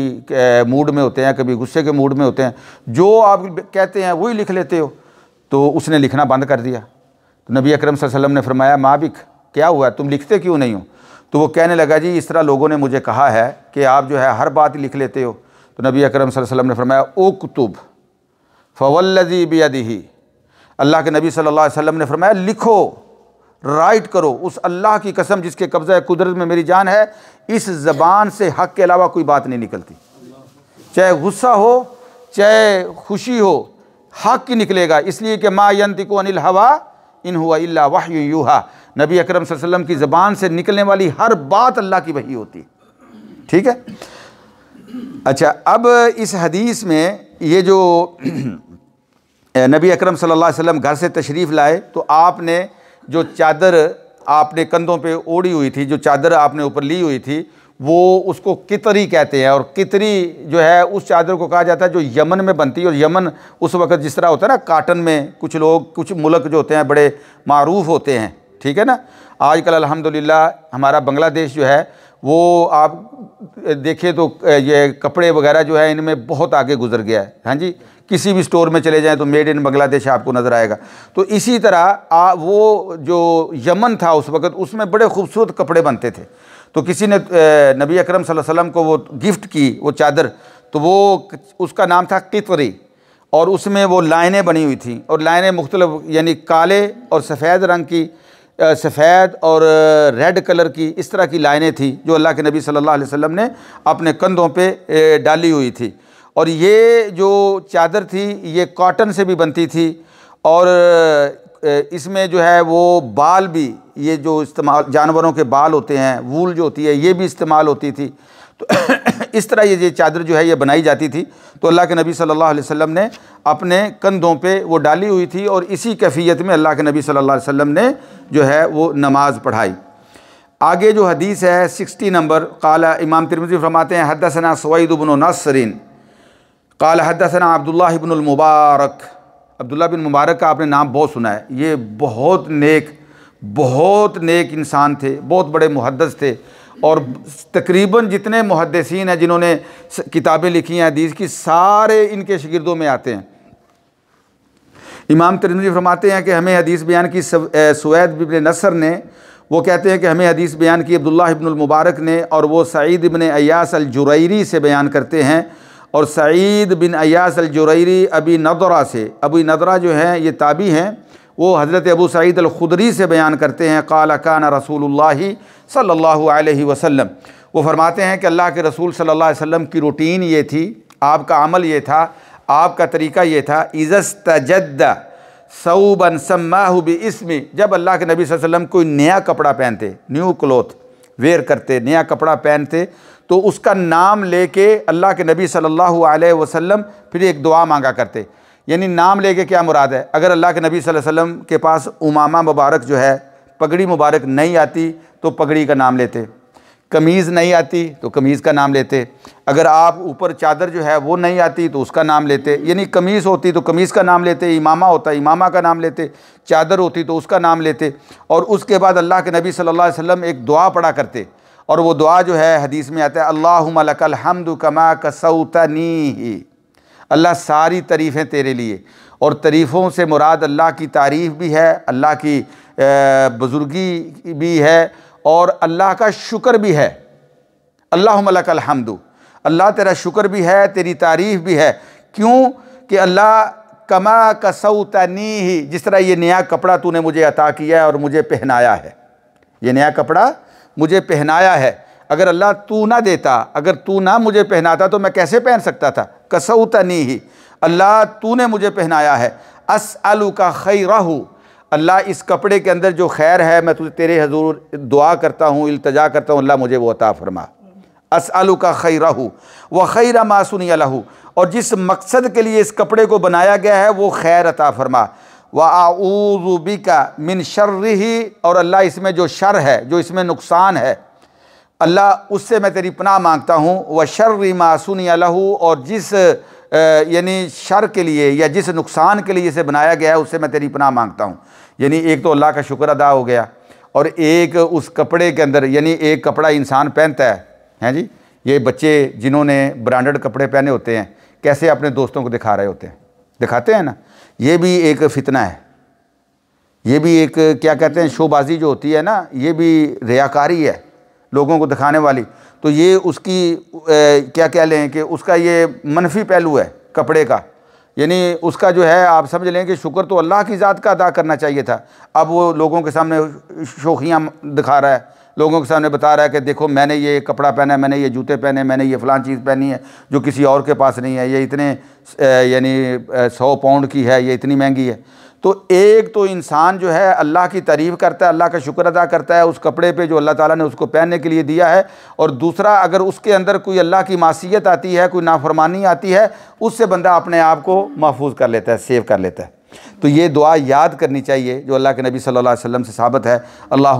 मूड में होते हैं कभी गुस्से के मूड में होते हैं जो आप कहते हैं वही लिख लेते हो तो उसने लिखना बंद कर दिया तो नबी अकरम वसल्लम ने फरमाया माबिक क्या हुआ तुम लिखते क्यों नहीं हो तो वो कहने लगा जी इस तरह लोगों ने मुझे कहा है कि आप जो है हर बात लिख लेते हो तो नबी अकरम वसल्लम ने फरमाया ओ कुतुब फ़वल्लजी बियदिही अल्लाह के नबी सल्लल्लाहु अलैहि वसल्लम ने फरमाया लिखो राइट करो उस अल्लाह की कसम जिसके कब्ज़ा कुदरत में मेरी जान है इस ज़बान से हक़ के अलावा कोई बात नहीं निकलती चाहे गुस्सा हो चाहे खुशी हो हक़ ही निकलेगा इसलिए कि माँ यंतिको अनिल हवा इन हुआ इल्ला वाह यूहा नबी अकरम वसल्लम की ज़बान से निकलने वाली हर बात अल्लाह की वही होती है ठीक है अच्छा अब इस हदीस में ये जो नबी अकरम सल्लल्लाहु अलैहि वसल्लम घर से तशरीफ़ लाए तो आपने जो चादर आपने कंधों पे ओढ़ी हुई थी जो चादर आपने ऊपर ली हुई थी वो उसको कितरी कहते हैं और कितरी जो है उस चादर को कहा जाता है जो यमन में बनती है और यमन उस वक़्त जिस तरह होता है ना काटन में कुछ लोग कुछ मुल्क जो होते हैं बड़े मरूफ़ होते हैं ठीक है ना आजकल अल्हम्दुलिल्लाह हमारा बांग्लादेश जो है वो आप देखें तो ये कपड़े वगैरह जो है इनमें बहुत आगे गुजर गया है हाँ जी किसी भी स्टोर में चले जाएं तो मेड इन बांग्लादेश आपको नज़र आएगा तो इसी तरह आ, वो जो यमन था उस वक़्त उसमें बड़े खूबसूरत कपड़े बनते थे तो किसी ने नबी अकरम वसल्लम को वो गिफ्ट की वो चादर तो वो उसका नाम था कितरी और उसमें वो लाइनें बनी हुई थी और लाइनें मुख्तलिफ यानी काले और सफ़ेद रंग की सफ़ेद और रेड कलर की इस तरह की लाइनें थी जो अल्लाह के नबी सल्लल्लाहु अलैहि वसल्लम ने अपने कंधों पे डाली हुई थी और ये जो चादर थी ये कॉटन से भी बनती थी और इसमें जो है वो बाल भी ये जो इस्तेमाल जानवरों के बाल होते हैं वूल जो होती है ये भी इस्तेमाल होती थी तो इस तरह ये चादर जो है ये बनाई जाती थी तो अल्लाह के नबी सल्लल्लाहु अलैहि वसल्लम ने अपने कंधों पे वो डाली हुई थी और इसी कैफियत में अल्लाह के नबी सल्लल्लाहु अलैहि वसल्लम ने जो है वो नमाज़ पढ़ाई आगे जो हदीस है सिक्सटी नंबर काला इमाम तिरमिजी फरमाते हैं हदसना सवैद बिन नसरिन काल हदसना अब्दुल्ला बिन मुबारक अब्दुल्ला बिन मुबारक का आपने नाम बहुत सुना है ये बहुत नेक बहुत नेक इंसान थे बहुत बड़े मुहदस थे और तकरीबन जितने मुहदसिन हैं जिन्होंने किताबें लिखी हैं हदीस की सारे इनके शगिर्दों में आते हैं इमाम तरमी फरमाते हैं कि हमें हदीस बयान की सवैद बबन नसर ने वो कहते हैं कि हमें हदीस बयान की अब्दुल्ला इबनमबारक ने और वो सईद बिन अयास अलजुरैरी से बयान करते हैं और सईद बिन अयास अलजुरैरी अबी नदरा से अबी नदरा जो हैं ये ताबी हैं वो हज़रत अबू सईद अलखुदरी से बयान करते हैं कल कान रसूल सल्ला वसम वो फरमाते हैं कि अल्लाह के रसूल सल्ला वसम की रूटीन ये थी आपका अमल ये था आपका तरीका ये था इज़स जद्द सऊबन सम्माहु इसमें जब अल्लाह के नबी वसल्लम कोई नया कपड़ा पहनते न्यू क्लोथ वेयर करते नया कपड़ा पहनते तो उसका नाम लेके अल्लाह के नबी सल्लल्लाहु अलैहि वसल्लम फिर एक दुआ मांगा करते यानी नाम लेके क्या मुराद है अगर अल्लाह के नबी वसल्लम के पास उमामा मुबारक जो है पगड़ी मुबारक नहीं आती तो पगड़ी का नाम लेते कमीज़ नहीं आती तो कमीज़ का नाम लेते अगर आप ऊपर चादर जो है वो नहीं आती तो उसका नाम लेते यानी कमीज़ होती तो कमीज़ का नाम लेते इमामा होता इमामा का नाम लेते चादर होती तो उसका नाम लेते और उसके बाद अल्लाह के नबी सल्लल्लाहु अलैहि वसल्लम एक दुआ पढ़ा करते और वो दुआ जो है हदीस में आता है अल्लाह मलकल हमद कमा कसौतनी अल्लाह सारी तारीफ़ें तेरे लिए और तारीफ़ों से मुराद अल्लाह की तारीफ़ भी है अल्लाह की बुज़ुर्गी भी है और अल्लाह का शुक्र भी है अल्लाह हमदू अल्लाह तेरा शुक्र भी है तेरी तारीफ़ भी है क्यों कि अल्लाह कमा कसौ तनी ही जिस तरह ये नया कपड़ा तूने मुझे अता किया है और मुझे पहनाया है ये नया कपड़ा मुझे पहनाया है अगर अल्लाह तू ना देता अगर तू ना मुझे पहनाता तो मैं कैसे पहन सकता था कसौ तनी ही अल्लाह तूने मुझे पहनाया है अस अलू का खई रहू अल्लाह इस कपड़े के अंदर जो खैर है मैं तुझे तेरे हजूर दुआ करता हूँ इल्तजा करता हूँ अल्लाह मुझे वो अता फरमा असलू का खैरा रहू व खैरा मासुनी अलहू और जिस मकसद के लिए इस कपड़े को बनाया गया है वो खैर अता फरमा व आऊबी का मिन शर्र ही और अल्लाह इसमें जो शर है जो इसमें नुकसान है अल्लाह उससे मैं तेरी पनाह मांगता हूँ व शर्र मासूनी अलहू और जिस यानी शर के लिए या जिस नुकसान के लिए इसे बनाया गया है उससे मैं तेरी पनाह मांगता हूँ यानी एक तो अल्लाह का शुक्र अदा हो गया और एक उस कपड़े के अंदर यानी एक कपड़ा इंसान पहनता है हैं जी ये बच्चे जिन्होंने ब्रांडेड कपड़े पहने होते हैं कैसे अपने दोस्तों को दिखा रहे होते हैं दिखाते हैं ना ये भी एक फितना है ये भी एक क्या कहते हैं शोबाजी जो होती है ना ये भी रियाकारी है लोगों को दिखाने वाली तो ये उसकी ए, क्या कह लें कि उसका ये मनफी पहलू है कपड़े का यानी उसका जो है आप समझ लें कि शुक्र तो अल्लाह की ज़ात का अदा करना चाहिए था अब वो लोगों के सामने शोखियाँ दिखा रहा है लोगों के सामने बता रहा है कि देखो मैंने ये कपड़ा पहना है मैंने ये जूते पहने मैंने ये फ़लान चीज़ पहनी है जो किसी और के पास नहीं है ये इतने यानी सौ पाउंड की है ये इतनी महंगी है तो एक तो इंसान जो है अल्लाह की तारीफ़ करता है अल्लाह का शुक्र अदा करता है उस कपड़े पे जो अल्लाह ताला ने उसको पहनने के लिए दिया है और दूसरा अगर उसके अंदर कोई अल्लाह की मासीत आती है कोई नाफरमानी आती है उससे बंदा अपने आप को महफूज कर लेता है सेव कर लेता है तो ये दुआ याद करनी चाहिए जो अल्लाह के नबी सल्लल्लाहु अलैहि वसल्लम से साबित है अल्लाह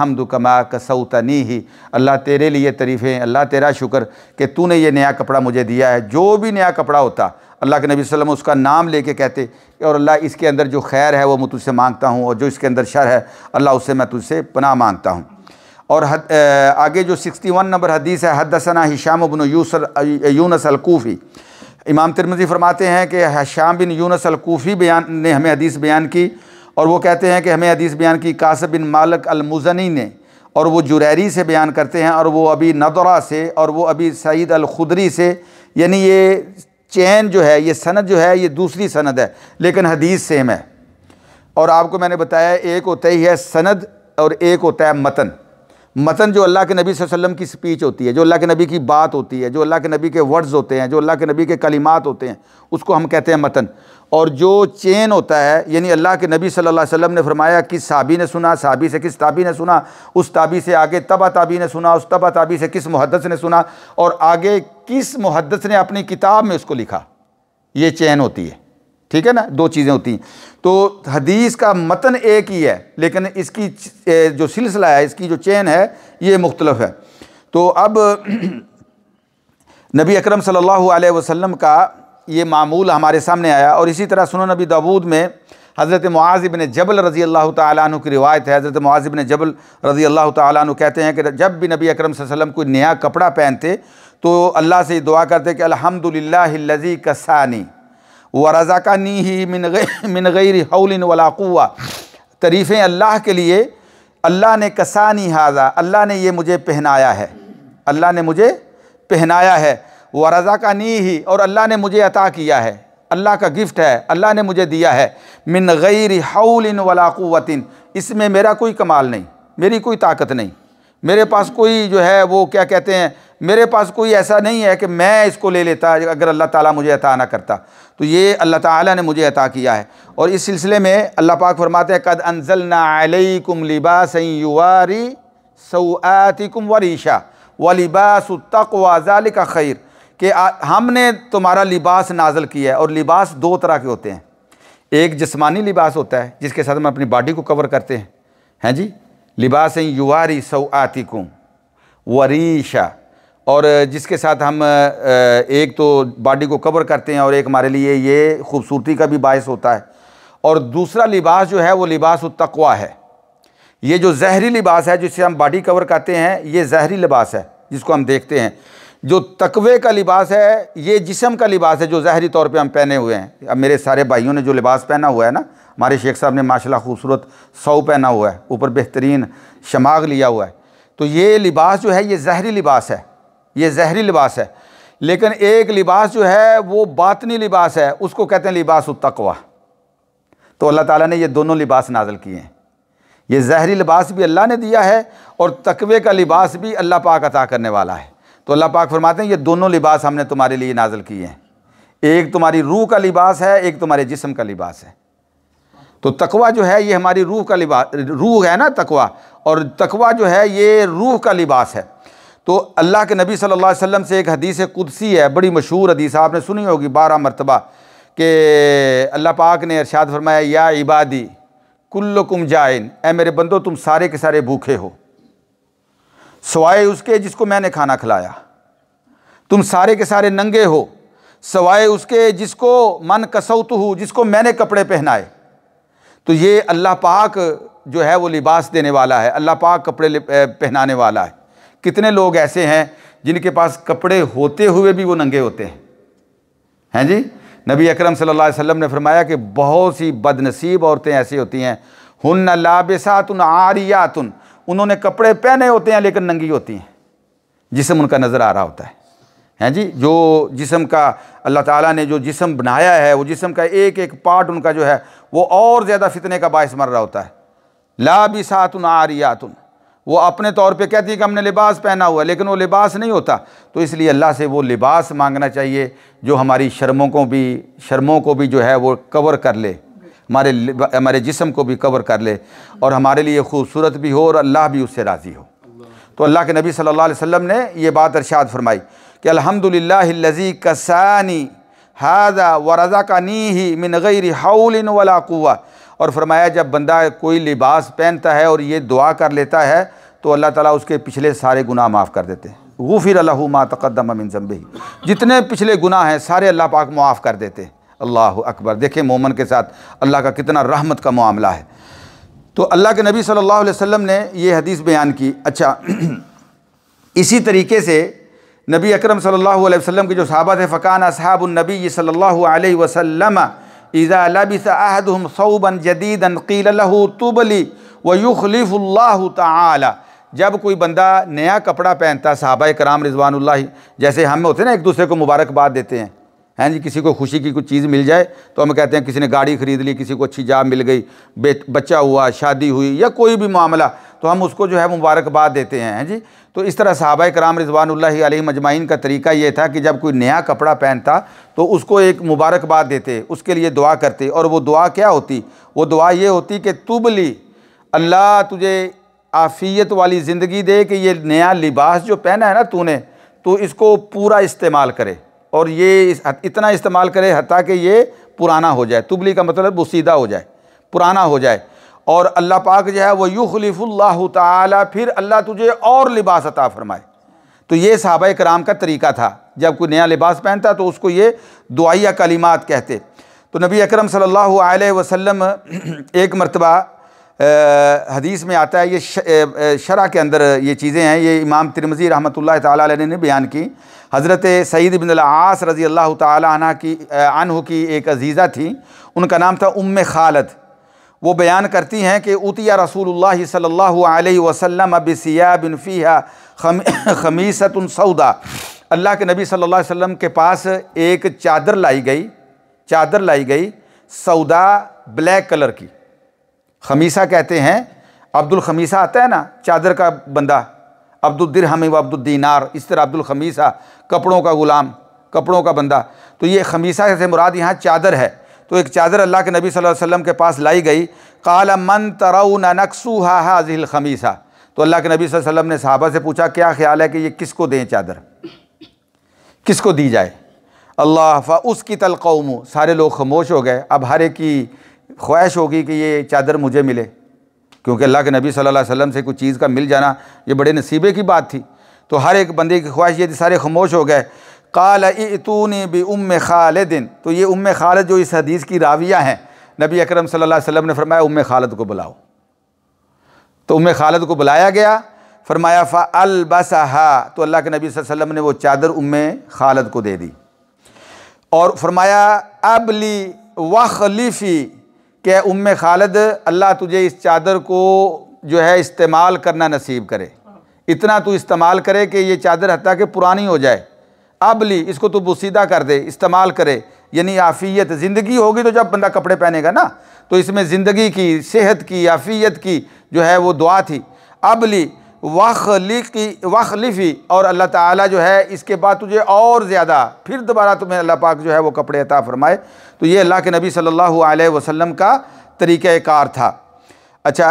हमद कमा कसौतनी ही अल्लाह तेरे लिए तरीफ़ें अल्लाह तेरा शुक्र कि तूने ये नया कपड़ा मुझे दिया है जो भी नया कपड़ा होता अल्लाह के नबी वसल्लम उसका नाम लेके कहते और अल्लाह इसके अंदर जो खैर है वो मैं तुझसे मांगता हूँ और जो इसके अंदर शर है अल्लाह उससे मैं तुझसे पना मांगता हूँ और हद, आगे जो सिक्सटी वन नंबर हदीस है हदसना हिशाम बिन यूसर यूनस अलकूफ़ी इमाम तिरमजी फरमाते हैं कि हशाम बिन यूनस अलकूफ़ी बयान ने हमें हदीस बयान की और वो कहते हैं कि हमें हदीस बयान की कासब बिन मालक अलमुजनी ने और वो जुरैरी से बयान करते हैं और वो अभी नदरा से और वो अभी सईद अलखुदरी से यानी ये चैन जो है ये सनद जो है ये दूसरी सनद है लेकिन हदीस सेम है और आपको मैंने बताया एक होता ही है सनद और एक होता है मतन मतन जो अल्लाह के नबी वसल्लम की स्पीच होती है जो अल्लाह के नबी की बात होती है जो अल्लाह के नबी के वर्ड्स होते हैं जो अल्लाह के नबी के कलिमात होते हैं उसको हम कहते हैं मतन और जो चेन होता है यानी अल्लाह के नबी सल्लल्लाहु अलैहि वसल्लम ने फरमाया किस साबी ने सुना साबी से किस ताबी ने सुना उस ताबी से आगे तबा ताबी ने सुना उस तबा ताबी से किस मुहदस ने सुना और आगे किस मुहदस ने अपनी किताब में उसको लिखा ये चैन होती है ठीक है ना दो चीज़ें होती हैं तो हदीस का मतन एक ही है लेकिन इसकी जो सिलसिला है इसकी जो चेन है ये मुख्तलफ है तो अब नबी अकरम सल्लल्लाहु अलैहि वसल्लम का ये मामूल हमारे सामने आया और इसी तरह सुनो नबी दाऊद में हज़रत मुआज़ ने जबल रज़ी अल्लाह तु की रिवायत है हज़रत मुआज़ ने जबल रज़ी अल्लाह तु कहते हैं कि जब भी नबी अकरम वसल्लम कोई नया कपड़ा पहनते तो अल्लाह से दुआ करते कि अलहमदिल्लाजी कसानी व का नी ही मिन गई मिन गैर हौलिन वलाकुआ तरीफ़ें अल्लाह के लिए अल्लाह ने कसानी हाजा अल्लाह ने ये मुझे पहनाया है अल्लाह ने मुझे पहनाया है व का नी ही और अल्लाह ने मुझे अता किया है अल्लाह का गिफ्ट है अल्लाह ने मुझे दिया है मिन गैर हौलिन वलाकुतिन इसमें मेरा कोई कमाल नहीं मेरी कोई ताकत नहीं मेरे पास कोई जो है वो क्या कहते हैं मेरे पास कोई ऐसा नहीं है कि मैं इसको ले लेता अगर अल्लाह ताला मुझे अता ना करता तो ये अल्लाह ताला ने मुझे अता किया है और इस सिलसिले में अल्लाह पाक फरमाते हैं कद अनजल कुम लिबास युवारी सऊतिकुम वरीशा व लिबास वाजाल का खैर कि हमने तुम्हारा लिबास नाजल किया है और लिबास दो तरह के होते हैं एक जिसमानी लिबास होता है जिसके साथ हम अपनी बॉडी को कवर करते हैं हैं जी लिबास युवारी सऊतिकुम वरीशा और जिसके साथ हम एक तो बॉडी को कवर करते हैं और एक हमारे लिए ये खूबसूरती का भी बायस होता है और दूसरा लिबास जो है वो लिबास तकवा है ये जो जहरी लिबास है जिससे हम बॉडी कवर करते हैं ये जहरी लिबास है जिसको हम देखते हैं जो तकवे का लिबास है ये जिसम का लिबास है जो जहरी तौर पे हम पहने हुए हैं अब मेरे सारे भाइयों ने जो लिबास पहना हुआ है ना हमारे शेख साहब ने माशाल्लाह खूबसूरत सौ पहना हुआ है ऊपर बेहतरीन शमाग लिया हुआ है तो ये लिबास जो है ये जहरी लिबास है ये जहरी लिबास है लेकिन एक लिबास जो है वो बातनी लिबास है उसको कहते हैं लिबास तकवा तो अल्लाह ताला ने ये दोनों लिबास नाजल किए हैं ये जहरी लिबास भी अल्लाह ने दिया है और तकवे का लिबास भी अल्लाह पाक अता करने वाला है तो अल्लाह पाक फरमाते हैं ये दोनों लिबास हमने तुम्हारे लिए नाजल किए हैं एक तुम्हारी रूह का लिबास है एक तुम्हारे जिसम का लिबास है तो तकवा जो है ये हमारी रूह का लिबास रूह है ना तकवा और तकवा जो है ये रूह का लिबास है तो अल्लाह के नबी सल्लल्लाहु अलैहि वसल्लम से एक हदीस कुदसी है बड़ी मशहूर हदीस आपने सुनी होगी बारह मरतबा कि अल्लाह पाक ने अरशाद फरमाया या इबादी कुल्लुकुम जाइन ए मेरे बंदो तुम सारे के सारे भूखे हो सवाए उसके जिसको मैंने खाना खिलाया तुम सारे के सारे नंगे हो सवाए उसके जिसको मन कसौत हो जिसको मैंने कपड़े पहनाए तो ये अल्लाह पाक जो है वो लिबास देने वाला है अल्लाह पाक कपड़े पहनाने वाला है कितने लोग ऐसे हैं जिनके पास कपड़े होते हुए भी वो नंगे होते हैं हैं जी नबी अकरम सल्लल्लाहु अलैहि वसल्लम ने फरमाया कि बहुत सी बदनसीब औरतें ऐसी होती हैं हन लाबिसातुन आरियातुन उन्होंने कपड़े पहने होते हैं लेकिन नंगी होती हैं जिसम उनका नज़र आ रहा होता है हैं जी जो जिसम का अल्लाह ताला ने जो जिसम बनाया है वो जिसम का एक एक पार्ट उनका जो है वो और ज़्यादा फितने का बायस मर रहा होता है लाबिसातुन आरियातुन वो अपने तौर पे कहती है कि हमने लिबास पहना हुआ लेकिन वो लिबास नहीं होता तो इसलिए अल्लाह से वो लिबास मांगना चाहिए जो हमारी शर्मों को भी शर्मों को भी जो है वो कवर कर ले हमारे हमारे जिसम को भी कवर कर ले और हमारे लिए खूबसूरत भी हो और अल्लाह भी उससे राज़ी हो तो अल्लाह के नबी सल्लल्लाहु अलैहि वसल्लम ने यह बात अरशाद फरमाई कि अलहमदिल्लाजी कसानी हाजा व रज़ा का नी ही मिन गैर हाउलिन वला कुआ और फरमाया जब बंदा कोई लिबास पहनता है और ये दुआ कर लेता है तो अल्लाह ताला उसके पिछले सारे गुनाह माफ़ कर देते हैं फिर अल्लाह अमिन जम्बे जितने पिछले गुनाह हैं सारे अल्लाह पाक माफ़ कर देते हैं अल्लाह अकबर देखें मोमन के साथ अल्लाह का कितना रहमत का मामला है तो अल्लाह के नबी सल्ला वसम ने यह हदीस बयान की अच्छा इसी तरीके से नबी अक्रम सल्ला वसम के जो सहाबा थे फ़कान असहाबुलनबी सल्लल्लाहु सल्ला वसल्लम इज़ा लबिस अहदम सऊबन जदीदन कीलहू तुबली वयुखलिफ़ुल्ला ताला जब कोई बंदा नया कपड़ा पहनता है साहबा कराम रिजवानुल्लाह जैसे हम होते हैं ना एक दूसरे को मुबारकबाद देते हैं हैं जी किसी को खुशी की कुछ चीज़ मिल जाए तो हम कहते हैं किसी ने गाड़ी खरीद ली किसी को अच्छी जॉब मिल गई बच्चा हुआ शादी हुई या कोई भी मामला तो हम उसको जो है मुबारकबाद देते हैं हैं जी तो इस तरह साहबा कराम रिजवानल्ल मजमाइन का तरीका ये था कि जब कोई नया कपड़ा पहनता तो उसको एक मुबारकबाद देते उसके लिए दुआ करते और वो दुआ क्या होती वो दुआ ये होती कि तुबली अल्लाह तुझे आफ़ियत वाली ज़िंदगी दे कि ये नया लिबास जो पहना है ना तूने तो इसको पूरा इस्तेमाल करे और ये इतना इस्तेमाल करे हती कि ये पुराना हो जाए तुबली का मतलब बुसीदा हो जाए पुराना हो जाए और अल्लाह पाक जो है वह युखलिफुल्ला ताली फिर अल्लाह तुझे और लिबास अता फरमाए तो ये सहाबा कराम का तरीका था जब कोई नया लिबास पहनता तो उसको ये दुआया कलिमात कहते तो नबी अक्रम सल्ला वसलम एक मरतबा हदीस में आता है ये शरा के अंदर ये चीज़ें हैं ये इमाम तिरमजी रहमत ला ने बयान की हज़रत सईद बिन आस रज़ी अल्लाह तना की अनहु की एक अजीज़ा थी उनका नाम था उम खालद वो बयान करती हैं कि उतिया रसूल सल्ला वसम सिया बिन फ़िया खमीसत सऊदा अल्लाह के नबी सल्ला अलैहि के पास एक चादर लाई गई चादर लाई गई सऊदा ब्लैक कलर की खमीसा कहते हैं अब्दुल खमीसा आता है ना चादर का बंदा अब्दुल दिरहम व अब्दुल दीनार इस तरह अब्दुल खमीसा कपड़ों का ग़ुलाम कपड़ों का बंदा तो ये खमीसा से मुराद यहाँ चादर है तो एक चादर अल्लाह के नबी सल्लल्लाहु अलैहि वसल्लम के पास लाई गई काला मन तरऊ नक्सू हा हाजिल खमीसा तो अल्लाह के नबी वसल्लम ने साहबा से पूछा क्या ख्याल है कि ये किसको दें चादर किसको दी जाए अल्लाह फ़ा उसकी तलकौम सारे लोग खामोश हो गए अब हर एक की ख्वाहिश होगी कि ये चादर मुझे मिले क्योंकि अल्लाह के नबी सल वसम से कुछ चीज़ का मिल जाना ये बड़े नसीबे की बात थी तो हर एक बंदे की ख्वाहिश ये थी सारे खामोश हो गए काल इतूनी भी उम दिन तो ये उम खालद जो इस हदीस की रावियाँ हैं नबी अकरम सल्लल्लाहु अलैहि वसल्लम ने फरमाया उम खालद को बुलाओ तो उम खालद को बुलाया गया फरमाया फ़ा बसहा तो अल्लाह के नबी वसल्लम ने वो चादर उम खालद को दे दी और फरमाया अबली वखलीफ़ी कि उम खालद अल्लाह तुझे इस चादर को जो है इस्तेमाल करना नसीब करे इतना तू इस्तेमाल करे कि ये चादर हती कि पुरानी हो जाए अब ली इसको तू बुसीदा कर दे इस्तेमाल करे यानी आफ़ियत ज़िंदगी होगी तो जब बंदा कपड़े पहनेगा ना तो इसमें ज़िंदगी की सेहत की आफ़ियत की जो है वो दुआ थी अब ली वाखलिकी वाखलिफ़ी और अल्लाह ताला जो है इसके बाद तुझे और ज़्यादा फिर दोबारा तुम्हें अल्लाह पाक जो है वो कपड़े अता फरमाए तो ये अल्लाह के नबी सल्लल्लाहु अलैहि वसल्लम का तरीक़ार था अच्छा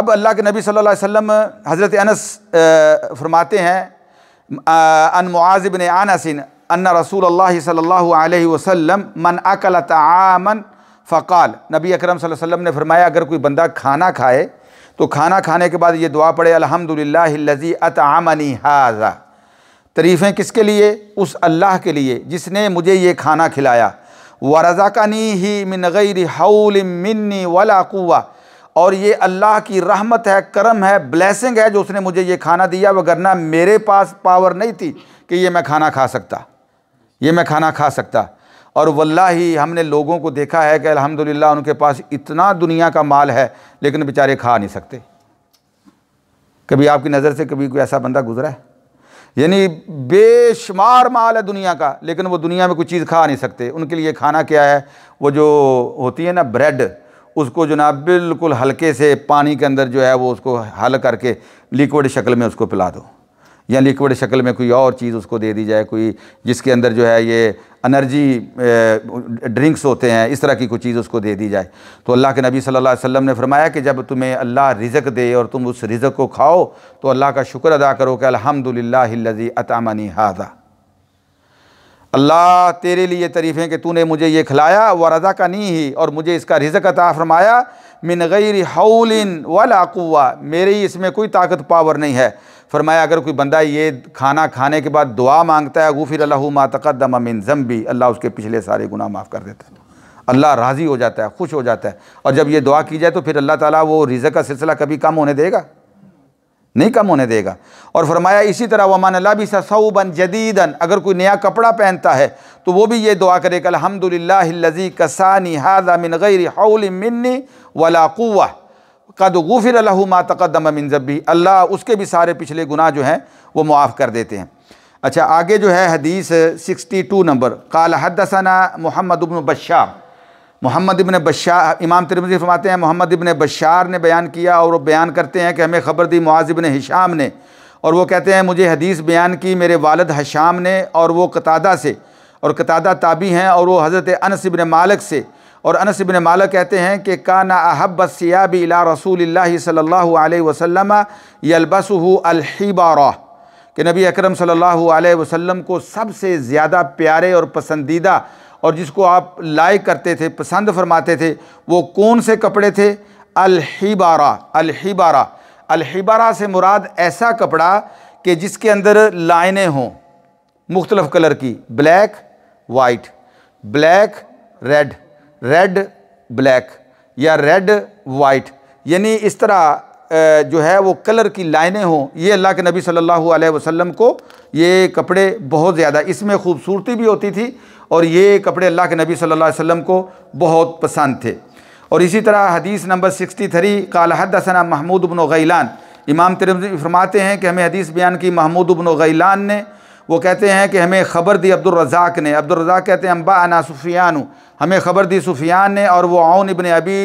अब अल्लाह के नबी सल्लल्लाहु अलैहि वसल्लम हज़रत अनस फरमाते हैं अन मुआजिबन अनसिन अन रसूल अल्लाह सल्लल्लाहु अलैहि वसल्लम मन अकल तामन फ़काल नबी अकरम वसल्लम ने फरमाया अगर कोई बंदा खाना खाए तो खाना खाने के बाद ये दुआ पढ़े अलहमदिल्लाजी आमनी हाजा तरीफ़ें किसके लिए उस अल्लाह के लिए जिसने मुझे ये खाना खिलाया व रज़ा का नी ही मिन गई हाउल मिनी वला कुआ और ये अल्लाह की रहमत है करम है ब्लैसिंग है जो उसने मुझे ये खाना दिया वगरना मेरे पास पावर नहीं थी कि ये मैं खाना खा सकता ये मैं खाना खा सकता और वल्ला ही हमने लोगों को देखा है कि अल्हम्दुलिल्लाह उनके पास इतना दुनिया का माल है लेकिन बेचारे खा नहीं सकते कभी आपकी नज़र से कभी कोई ऐसा बंदा गुजरा है यानी बेशुमार माल है दुनिया का लेकिन वो दुनिया में कोई चीज़ खा नहीं सकते उनके लिए खाना क्या है वो जो होती है ना ब्रेड उसको जो ना बिल्कुल हल्के से पानी के अंदर जो है वो उसको हल करके लिक्विड शक्ल में उसको पिला दो या लिक्विड शक्ल में कोई और चीज़ उसको दे दी जाए कोई जिसके अंदर जो है ये एनर्जी ड्रिंक्स eh, होते हैं इस तरह की कोई चीज़ उसको दे दी जाए तो अल्लाह के नबी सल्लल्लाहु अलैहि वसल्लम ने फरमाया कि जब तुम्हें अल्लाह रिज़क दे और तुम उस रिज़क को खाओ तो अल्लाह का शुक्र अदा करो कि अलहमदिल्लाजी अतामनी हादा अल्लाह तेरे लिए तारीफ़ें कि तूने मुझे ये खिलाया व रज़ा का नहीं ही और मुझे इसका रिज़क अता फरमाया मिन गैर हाउलिन वाला मेरी इसमें कोई ताकत पावर नहीं है फरमाया अगर कोई बंदा ये खाना खाने के बाद दुआ मांगता है गूफिर अल्लाह मातकदम अमिन जम्बी अल्लाह उसके पिछले सारे गुनाह माफ़ कर देता है अल्लाह राज़ी हो जाता है खुश हो जाता है और जब ये दुआ की जाए तो फिर अल्लाह ताला वो रिज़ का सिलसिला कभी कम होने देगा नहीं कम होने देगा और फरमाया इसी तरह वमान अल्लाह भी सऊबन जदीदन अगर कोई नया कपड़ा पहनता है तो वो भी ये दुआ करे अलहमदिल्लाजी कसानी हाजा मिन गई हौल मिन्नी वला कुआ कद गफ़िर मा तकदम मिन ज़बी अल्लाह उसके भी सारे पिछले गुनाह जो हैं वो मुआफ़ कर देते हैं अच्छा आगे जो है हदीस 62 नंबर काल हदसना मोहम्मद इबन बशार मोहम्मद इबन बशार इमाम तिरमजी फरमाते हैं मोहम्मद इबन बशार ने बयान किया और वो बयान करते हैं कि हमें ख़बर दी मुआज़ इबन हिशाम ने और वो कहते हैं मुझे हदीस बयान की मेरे वालद हशाम ने और वो कतादा से और कतादा ताबी हैं और वो हज़रत अनस इबन मालिक से और अनस बिन माला कहते हैं कि कान अहब सियाब ला रसूल सल्ला वसलम यलबसू अलहिबारा कि नबी अकरम सल्लल्लाहु अलैहि वसल्लम को सबसे ज़्यादा प्यारे और पसंदीदा और जिसको आप लाइक करते थे पसंद फरमाते थे वो कौन से कपड़े थे अलहिबारा अलहिबारा अलहिबारा से मुराद ऐसा कपड़ा कि जिसके अंदर लाइनें हों मुख्तलफ़ कलर की black white black red red black या रेड वाइट यानी इस तरह जो है वो कलर की लाइनें हों ये अल्लाह के नबी सल्लल्लाहु अलैहि वसल्लम को ये कपड़े बहुत ज़्यादा इसमें खूबसूरती भी होती थी और ये कपड़े अल्लाह के नबी सल्लल्लाहु अलैहि वसल्लम को बहुत पसंद थे और इसी तरह हदीस नंबर सिक्सटी थ्री कालहदना महमूद बन गैलान इमाम तिरमजी फरमाते हैं कि हमें हदीस बयान की महमूद बन गैलान ने वो कहते हैं कि हमें ख़बर दी अब्दुलरजाक ने अब्दुलरजाक कहते हैं अम्बा अना सुफियान हमें ख़बर दी सुफियान ने और वो आउन इबन अबी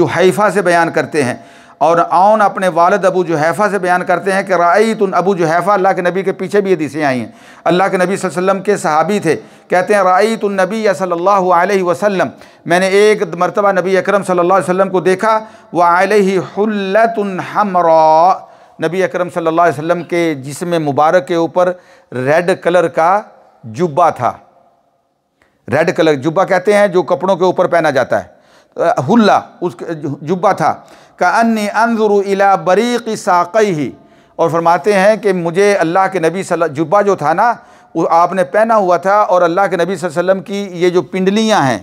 हैफ़ा से बयान करते हैं और आउन अपने वालद अबू हैफ़ा से बयान करते हैं कि राई तुन अबू हैफ़ा अल्लाह के नबी के पीछे भी हदीसें आई हैं अल्लाह के नबी वसल्लम के सहाबी थे कहते हैं राई तुन नबी या सल्ला वसम मैंने एक मरतबा नबी अक्रम सल्ला वसम को देखा वह आल हल्लतन हमरा नबी अकरम सल्लल्लाहु अलैहि वसल्लम के जिसम मुबारक के ऊपर रेड कलर का जुब्बा था रेड कलर जुब्बा कहते हैं जो कपड़ों के ऊपर पहना जाता है हुल्ला उस जुब्बा था का अन्य अनजुरु इला बरीक साकई ही और फरमाते हैं कि मुझे अल्लाह के नबी सल जुब्बा जो था ना आपने पहना हुआ था और अल्लाह के नबी वसल्लम की ये जो पिंडलियाँ हैं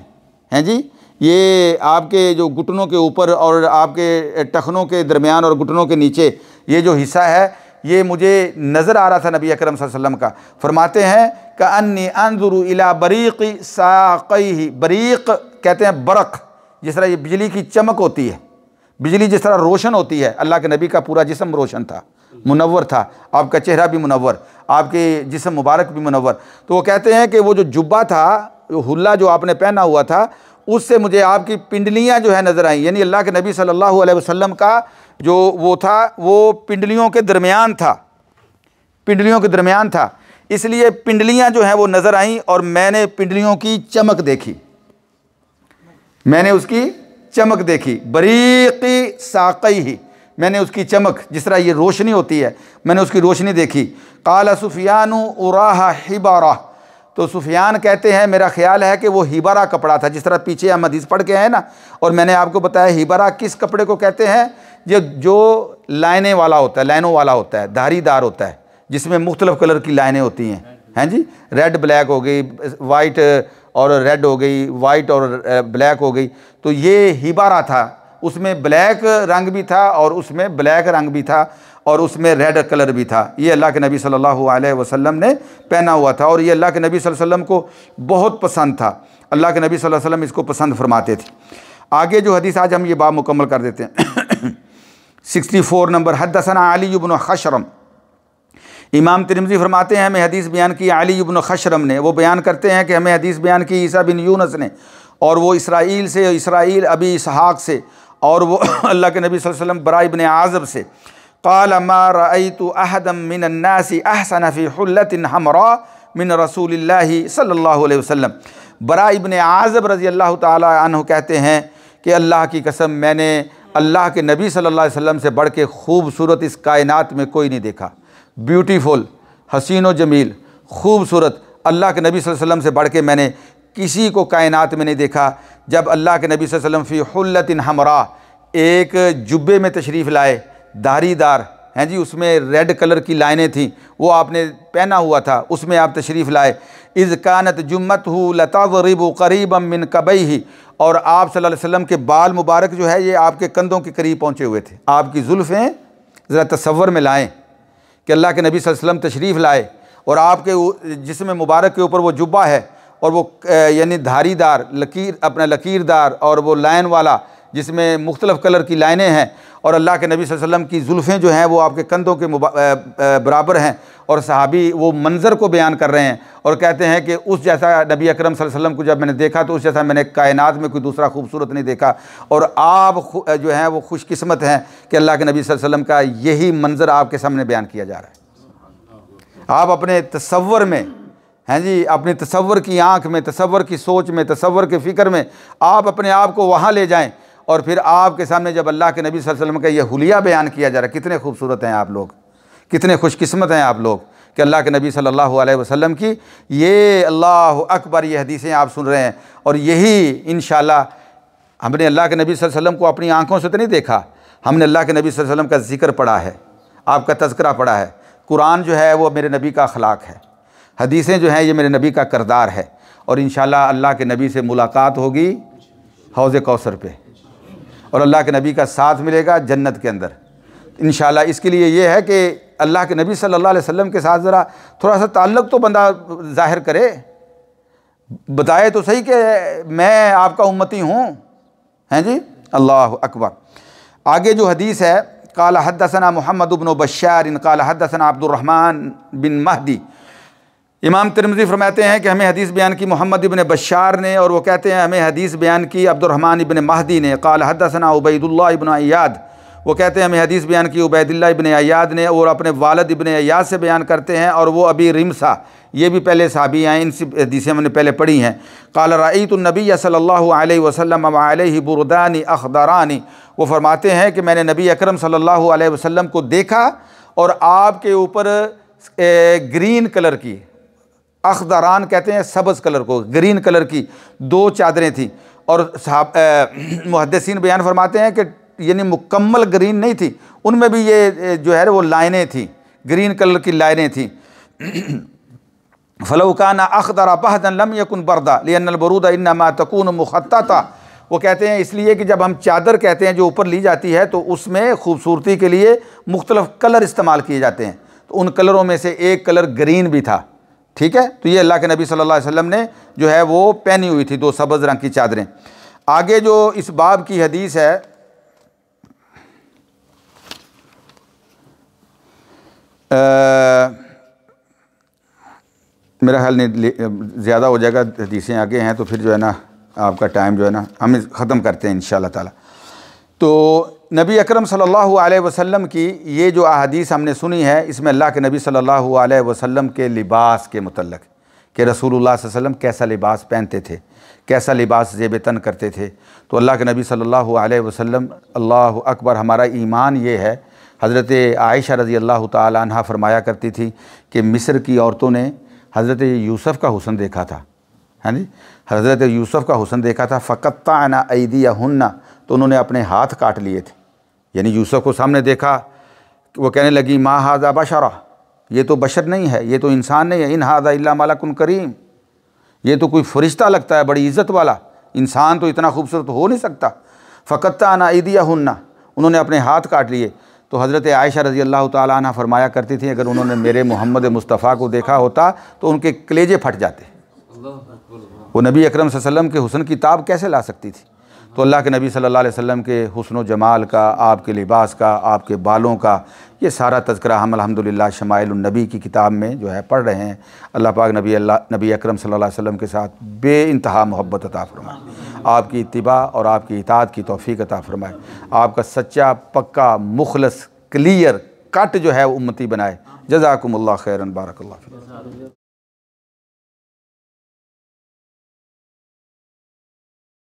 हैं जी ये आपके जो घुटनों के ऊपर और आपके टखनों के दरमियान और घुटनों के नीचे ये जो हिस्सा है ये मुझे नज़र आ रहा था नबी अकरम वसल्लम का फरमाते हैं का अन्नी अनजुरु इला बरीकी साकई बरीक कहते हैं बरक जिस तरह ये बिजली की चमक होती है बिजली जिस तरह रोशन होती है अल्लाह के नबी का पूरा जिसम रोशन था मुनवर था आपका चेहरा भी मुनवर आपके जिसम मुबारक भी मुनवर तो वो कहते हैं कि वो जो जुब्बा था जो हुल्ला जो आपने पहना हुआ था उससे मुझे आपकी पिंडलियाँ जो है नज़र आई यानी अल्लाह के नबी सल्लल्लाहु अलैहि वसल्लम का जो वो था वो पिंडलियों के दरमियान था पिंडलियों के दरमियान था इसलिए पिंडलियाँ जो हैं वो नज़र आईं और मैंने पिंडलियों की चमक देखी मैंने उसकी चमक देखी बरीकी साकई ही मैंने उसकी चमक जिस तरह ये रोशनी होती है मैंने उसकी रोशनी देखी काला सुफियान उराह हिबारा तो सुफियान कहते हैं मेरा ख्याल है कि वो हिबारा कपड़ा था जिस तरह पीछे हम हदीस पढ़ के हैं ना और मैंने आपको बताया हिबारा किस कपड़े को कहते हैं जो जो लाइने वाला होता है लाइनों वाला होता है धारीदार होता है जिसमें मुख्तलिफ कलर की लाइनें होती हैं हैं जी रेड ब्लैक हो गई वाइट और रेड हो गई वाइट और ब्लैक हो गई तो ये हिबारा था उसमें ब्लैक रंग भी था और उसमें ब्लैक रंग भी था और उसमें रेड कलर भी था ये अल्लाह के नबी सल्लल्लाहु अलैहि वसल्लम ने पहना हुआ था और ये अल्लाह के नबी वसल्लम को बहुत पसंद था अल्लाह के नबी वसल्लम इसको पसंद फरमाते थे आगे जो हदीस आज हम ये बाब मुकम्मल कर देते हैं सिक्सटी फोर नंबर हदसना अली इबन खशरम इमाम तिरमजी फरमाते हैं हमें हदीस बयान की अली इबन खशरम ने वो बयान करते हैं कि हमें हदीस बयान की ईसा बिन यूनस ने और वो इसराइल से इसराइल अबी इसहाक से और वो अल्लाह के नबी वसल्लम बरा इबन आज़ब से काल मा रईत अहदम मिन अन्नासी अहसन फ़ी मिन रसूल सल्लल्लाहु अलैहि वसल्लम बरा इबन आज़ब रज़ी अल्लाह तह कहते हैं कि अल्लाह की कसम मैंने अल्लाह के नबी सल्लल्लाहु अलैहि वसल्लम से बढ़ के खूबसूरत इस कायनात में कोई नहीं देखा ब्यूटीफुल हसीन व जमील खूबसूरत अल्लाह के नबी वसल्लम से बढ़ के मैंने किसी को कायनात में नहीं देखा जब अल्लाह के नबी वसल्लम फ़ी हल्लतिन हमरा एक जुब्बे में तशरीफ़ लाए दारीदार हैं जी उसमें रेड कलर की लाइनें थी वो आपने पहना हुआ था उसमें आप तशरीफ़ लाए इज़ कानत जुम्मत हो लतावरब करीब मिन कबई ही और आप सल्लल्लाहु अलैहि वसल्लम के बाल मुबारक जो है ये आपके कंधों के करीब पहुँचे हुए थे आपकी जुल्फ़ें ज़रा तस्वर में लाएँ कि अल्लाह के नबी वसल्लम तशरीफ़ लाए और आपके जिसम मुबारक के ऊपर वो जुब्बा है और वो यानी धारीदार लकीर अपना लकीरदार और वो लाइन वाला जिसमें मुख्तलफ़ कलर की लाइनें हैं और अल्लाह के नबी वसल्लम की जुल्फ़ें जो हैं वो आपके कंधों के बराबर हैं और सहाबी वो मंज़र को बयान कर रहे हैं और कहते हैं कि उस जैसा नबी अकरम वसल्लम को जब मैंने देखा तो उस जैसा मैंने कायनात में कोई दूसरा खूबसूरत नहीं देखा और आप जो हैं वो खुशकस्मत हैं कि अल्लाह के नबी वसल्लम का यही मंज़र आपके सामने बयान किया जा रहा है आप अपने तस्वर में हैं जी अपने तस्वर की आँख में तस्वर की सोच में तस्वर के फ़िक्र में आप अपने आप को वहाँ ले जाएँ और फिर आपके सामने जब अल्लाह के नबी वसल्लम का यह हुलिया बयान किया जा रहा है कितने खूबसूरत हैं आप लोग कितने खुशकिस्मत हैं आप लोग कि अल्लाह के नबी सल्लल्लाहु अलैहि वसल्लम की ये अल्लाह अकबर ये हदीसें आप सुन रहे हैं और यही इन हमने अल्लाह के नबी वसल्लम को अपनी आँखों से तो नहीं देखा हमने अल्लाह के नबी वसल्लम का जिक्र पढ़ा है आपका तस्करा पढ़ा है कुरान जो है वो मेरे नबी का अखलाक है हदीसें जो हैं ये मेरे नबी का करदार है और इन अल्लाह के नबी से मुलाकात होगी हौज़ कौसर पर और अल्लाह के नबी का साथ मिलेगा जन्नत के अंदर इन इसके लिए ये है कि अल्लाह के नबी सल्ला वसम के साथ ज़रा थोड़ा सा ताल्लुक़ तो बंदा ज़ाहिर करे बताए तो सही कि मैं आपका उम्मती हूँ हैं जी अल्लाह अकबर आगे जो हदीस है काला हदसना मोहम्मद उबन बशार इन काला हदसना अब्दुलरहमान बिन महदी इमाम तिरमजी फरमाते हैं कि हमें हदीस बयान की मोहम्मद इबन बशार ने और वो कहते हैं हमें हदीस बयान की अब्दुलरहमान इबन महदी ने कल हदसना उबैदुल्ला इबन अयाद वो कहते हैं हमें हदीस बयान की उबैदुल्ला इबन अयाद ने और अपने वालद इबन अयाद से बयान करते हैं और वो अभी रिमसा ये भी पहले साबी हैं इनसे हदीसें हमने पहले पढ़ी हैं कल काल या सल्ला वसलम बुरदानी अखदारानी वो फरमाते हैं कि मैंने नबी अकरम सल्ला वसम को देखा और आपके ऊपर ग्रीन कलर की अखदारान कहते हैं सब्ज़ कलर को ग्रीन कलर की दो चादरें थी और साहब मुहदसिन बयान फरमाते हैं कि यानी मुकम्मल ग्रीन नहीं थी उनमें भी ये जो है वो लाइनें थी ग्रीन कलर की लाइनें थी फलौकाना अखदरा बहदन लम यकुन बरदा लियनबरूदा इन्ना तकून मुखत्ता था वो कहते हैं इसलिए कि जब हम चादर कहते हैं जो ऊपर ली जाती है तो उसमें खूबसूरती के लिए मुख्तलफ़ कलर इस्तेमाल किए जाते हैं तो उन कलरों में से एक कलर ग्रीन भी था ठीक है तो ये अल्लाह के नबी सल्लल्लाहु अलैहि वसल्लम ने जो है वो पहनी हुई थी दो सब्ज़ रंग की चादरें आगे जो इस बाब की हदीस है आ, मेरा ख्याल नहीं ज़्यादा हो जाएगा हदीसें आगे हैं तो फिर जो है ना आपका टाइम जो है ना हम ख़त्म करते हैं इन ताला तो नबी अकरम सल्लल्लाहु अलैहि वसल्लम की ये जो अहदीस हमने सुनी है इसमें अल्लाह के नबी सल्लल्लाहु अलैहि वसल्लम के लिबास के मतलब कि रसूलुल्लाह वसल्लम कैसा लिबास पहनते थे कैसा लिबास जेब तन करते थे तो अल्लाह के नबी सल्लल्लाहु अलैहि वसल्लम अल्लाह अकबर हमारा ईमान ये है हज़रत आयशा रज़ी अल्लाह तह फरमाया करती थी कि मिस्र की औरतों ने हज़रत यूसुफ़ का हुसन देखा था है हाँ जी हज़रत यूसुफ़ का हुसन देखा था फ़कत ताना या हन्ना तो उन्होंने अपने हाथ काट लिए थे यानी यूसुफ को सामने देखा वो कहने लगी माँ हाजा बशरा ये तो बशर नहीं है ये तो इंसान नहीं है इन हाजा इल्ला मालकुन करीम ये तो कोई फरिश्ता लगता है बड़ी इज़्ज़त वाला इंसान तो इतना खूबसूरत हो नहीं सकता फ़कत्ता ना ईदिया हन्ना उन्होंने अपने हाथ काट लिए तो हज़रत आयशा रज़ी अल्लाह तह फरमाया करती थी अगर उन्होंने मेरे मोहम्मद मुस्तफ़ा को देखा होता तो उनके कलेजे फट जाते वो नबी अकरम वसम के हुसन की ताब कैसे ला सकती थी तो अल्लाह के नबी सल्लल्लाहु अलैहि वसल्लम के हसन जमाल का आपके लिबास का आपके बालों का ये सारा तस्करा हम अलहमदिल्ला शमाइलनबी की किताब में जो है पढ़ रहे हैं अल्लाह पाक नबी अल्लाह नबी अकरम सल्लल्लाहु अलैहि वसल्लम के साथ बे मोहब्बत अता फ़रमाए आपकी इतबा और आपकी इताद की तोफ़ी अता फ़रमाए आपका सच्चा पक्का मुखलस क्लियर कट जो है उम्मती बनाए जजाकुमल्ला खैरन बारक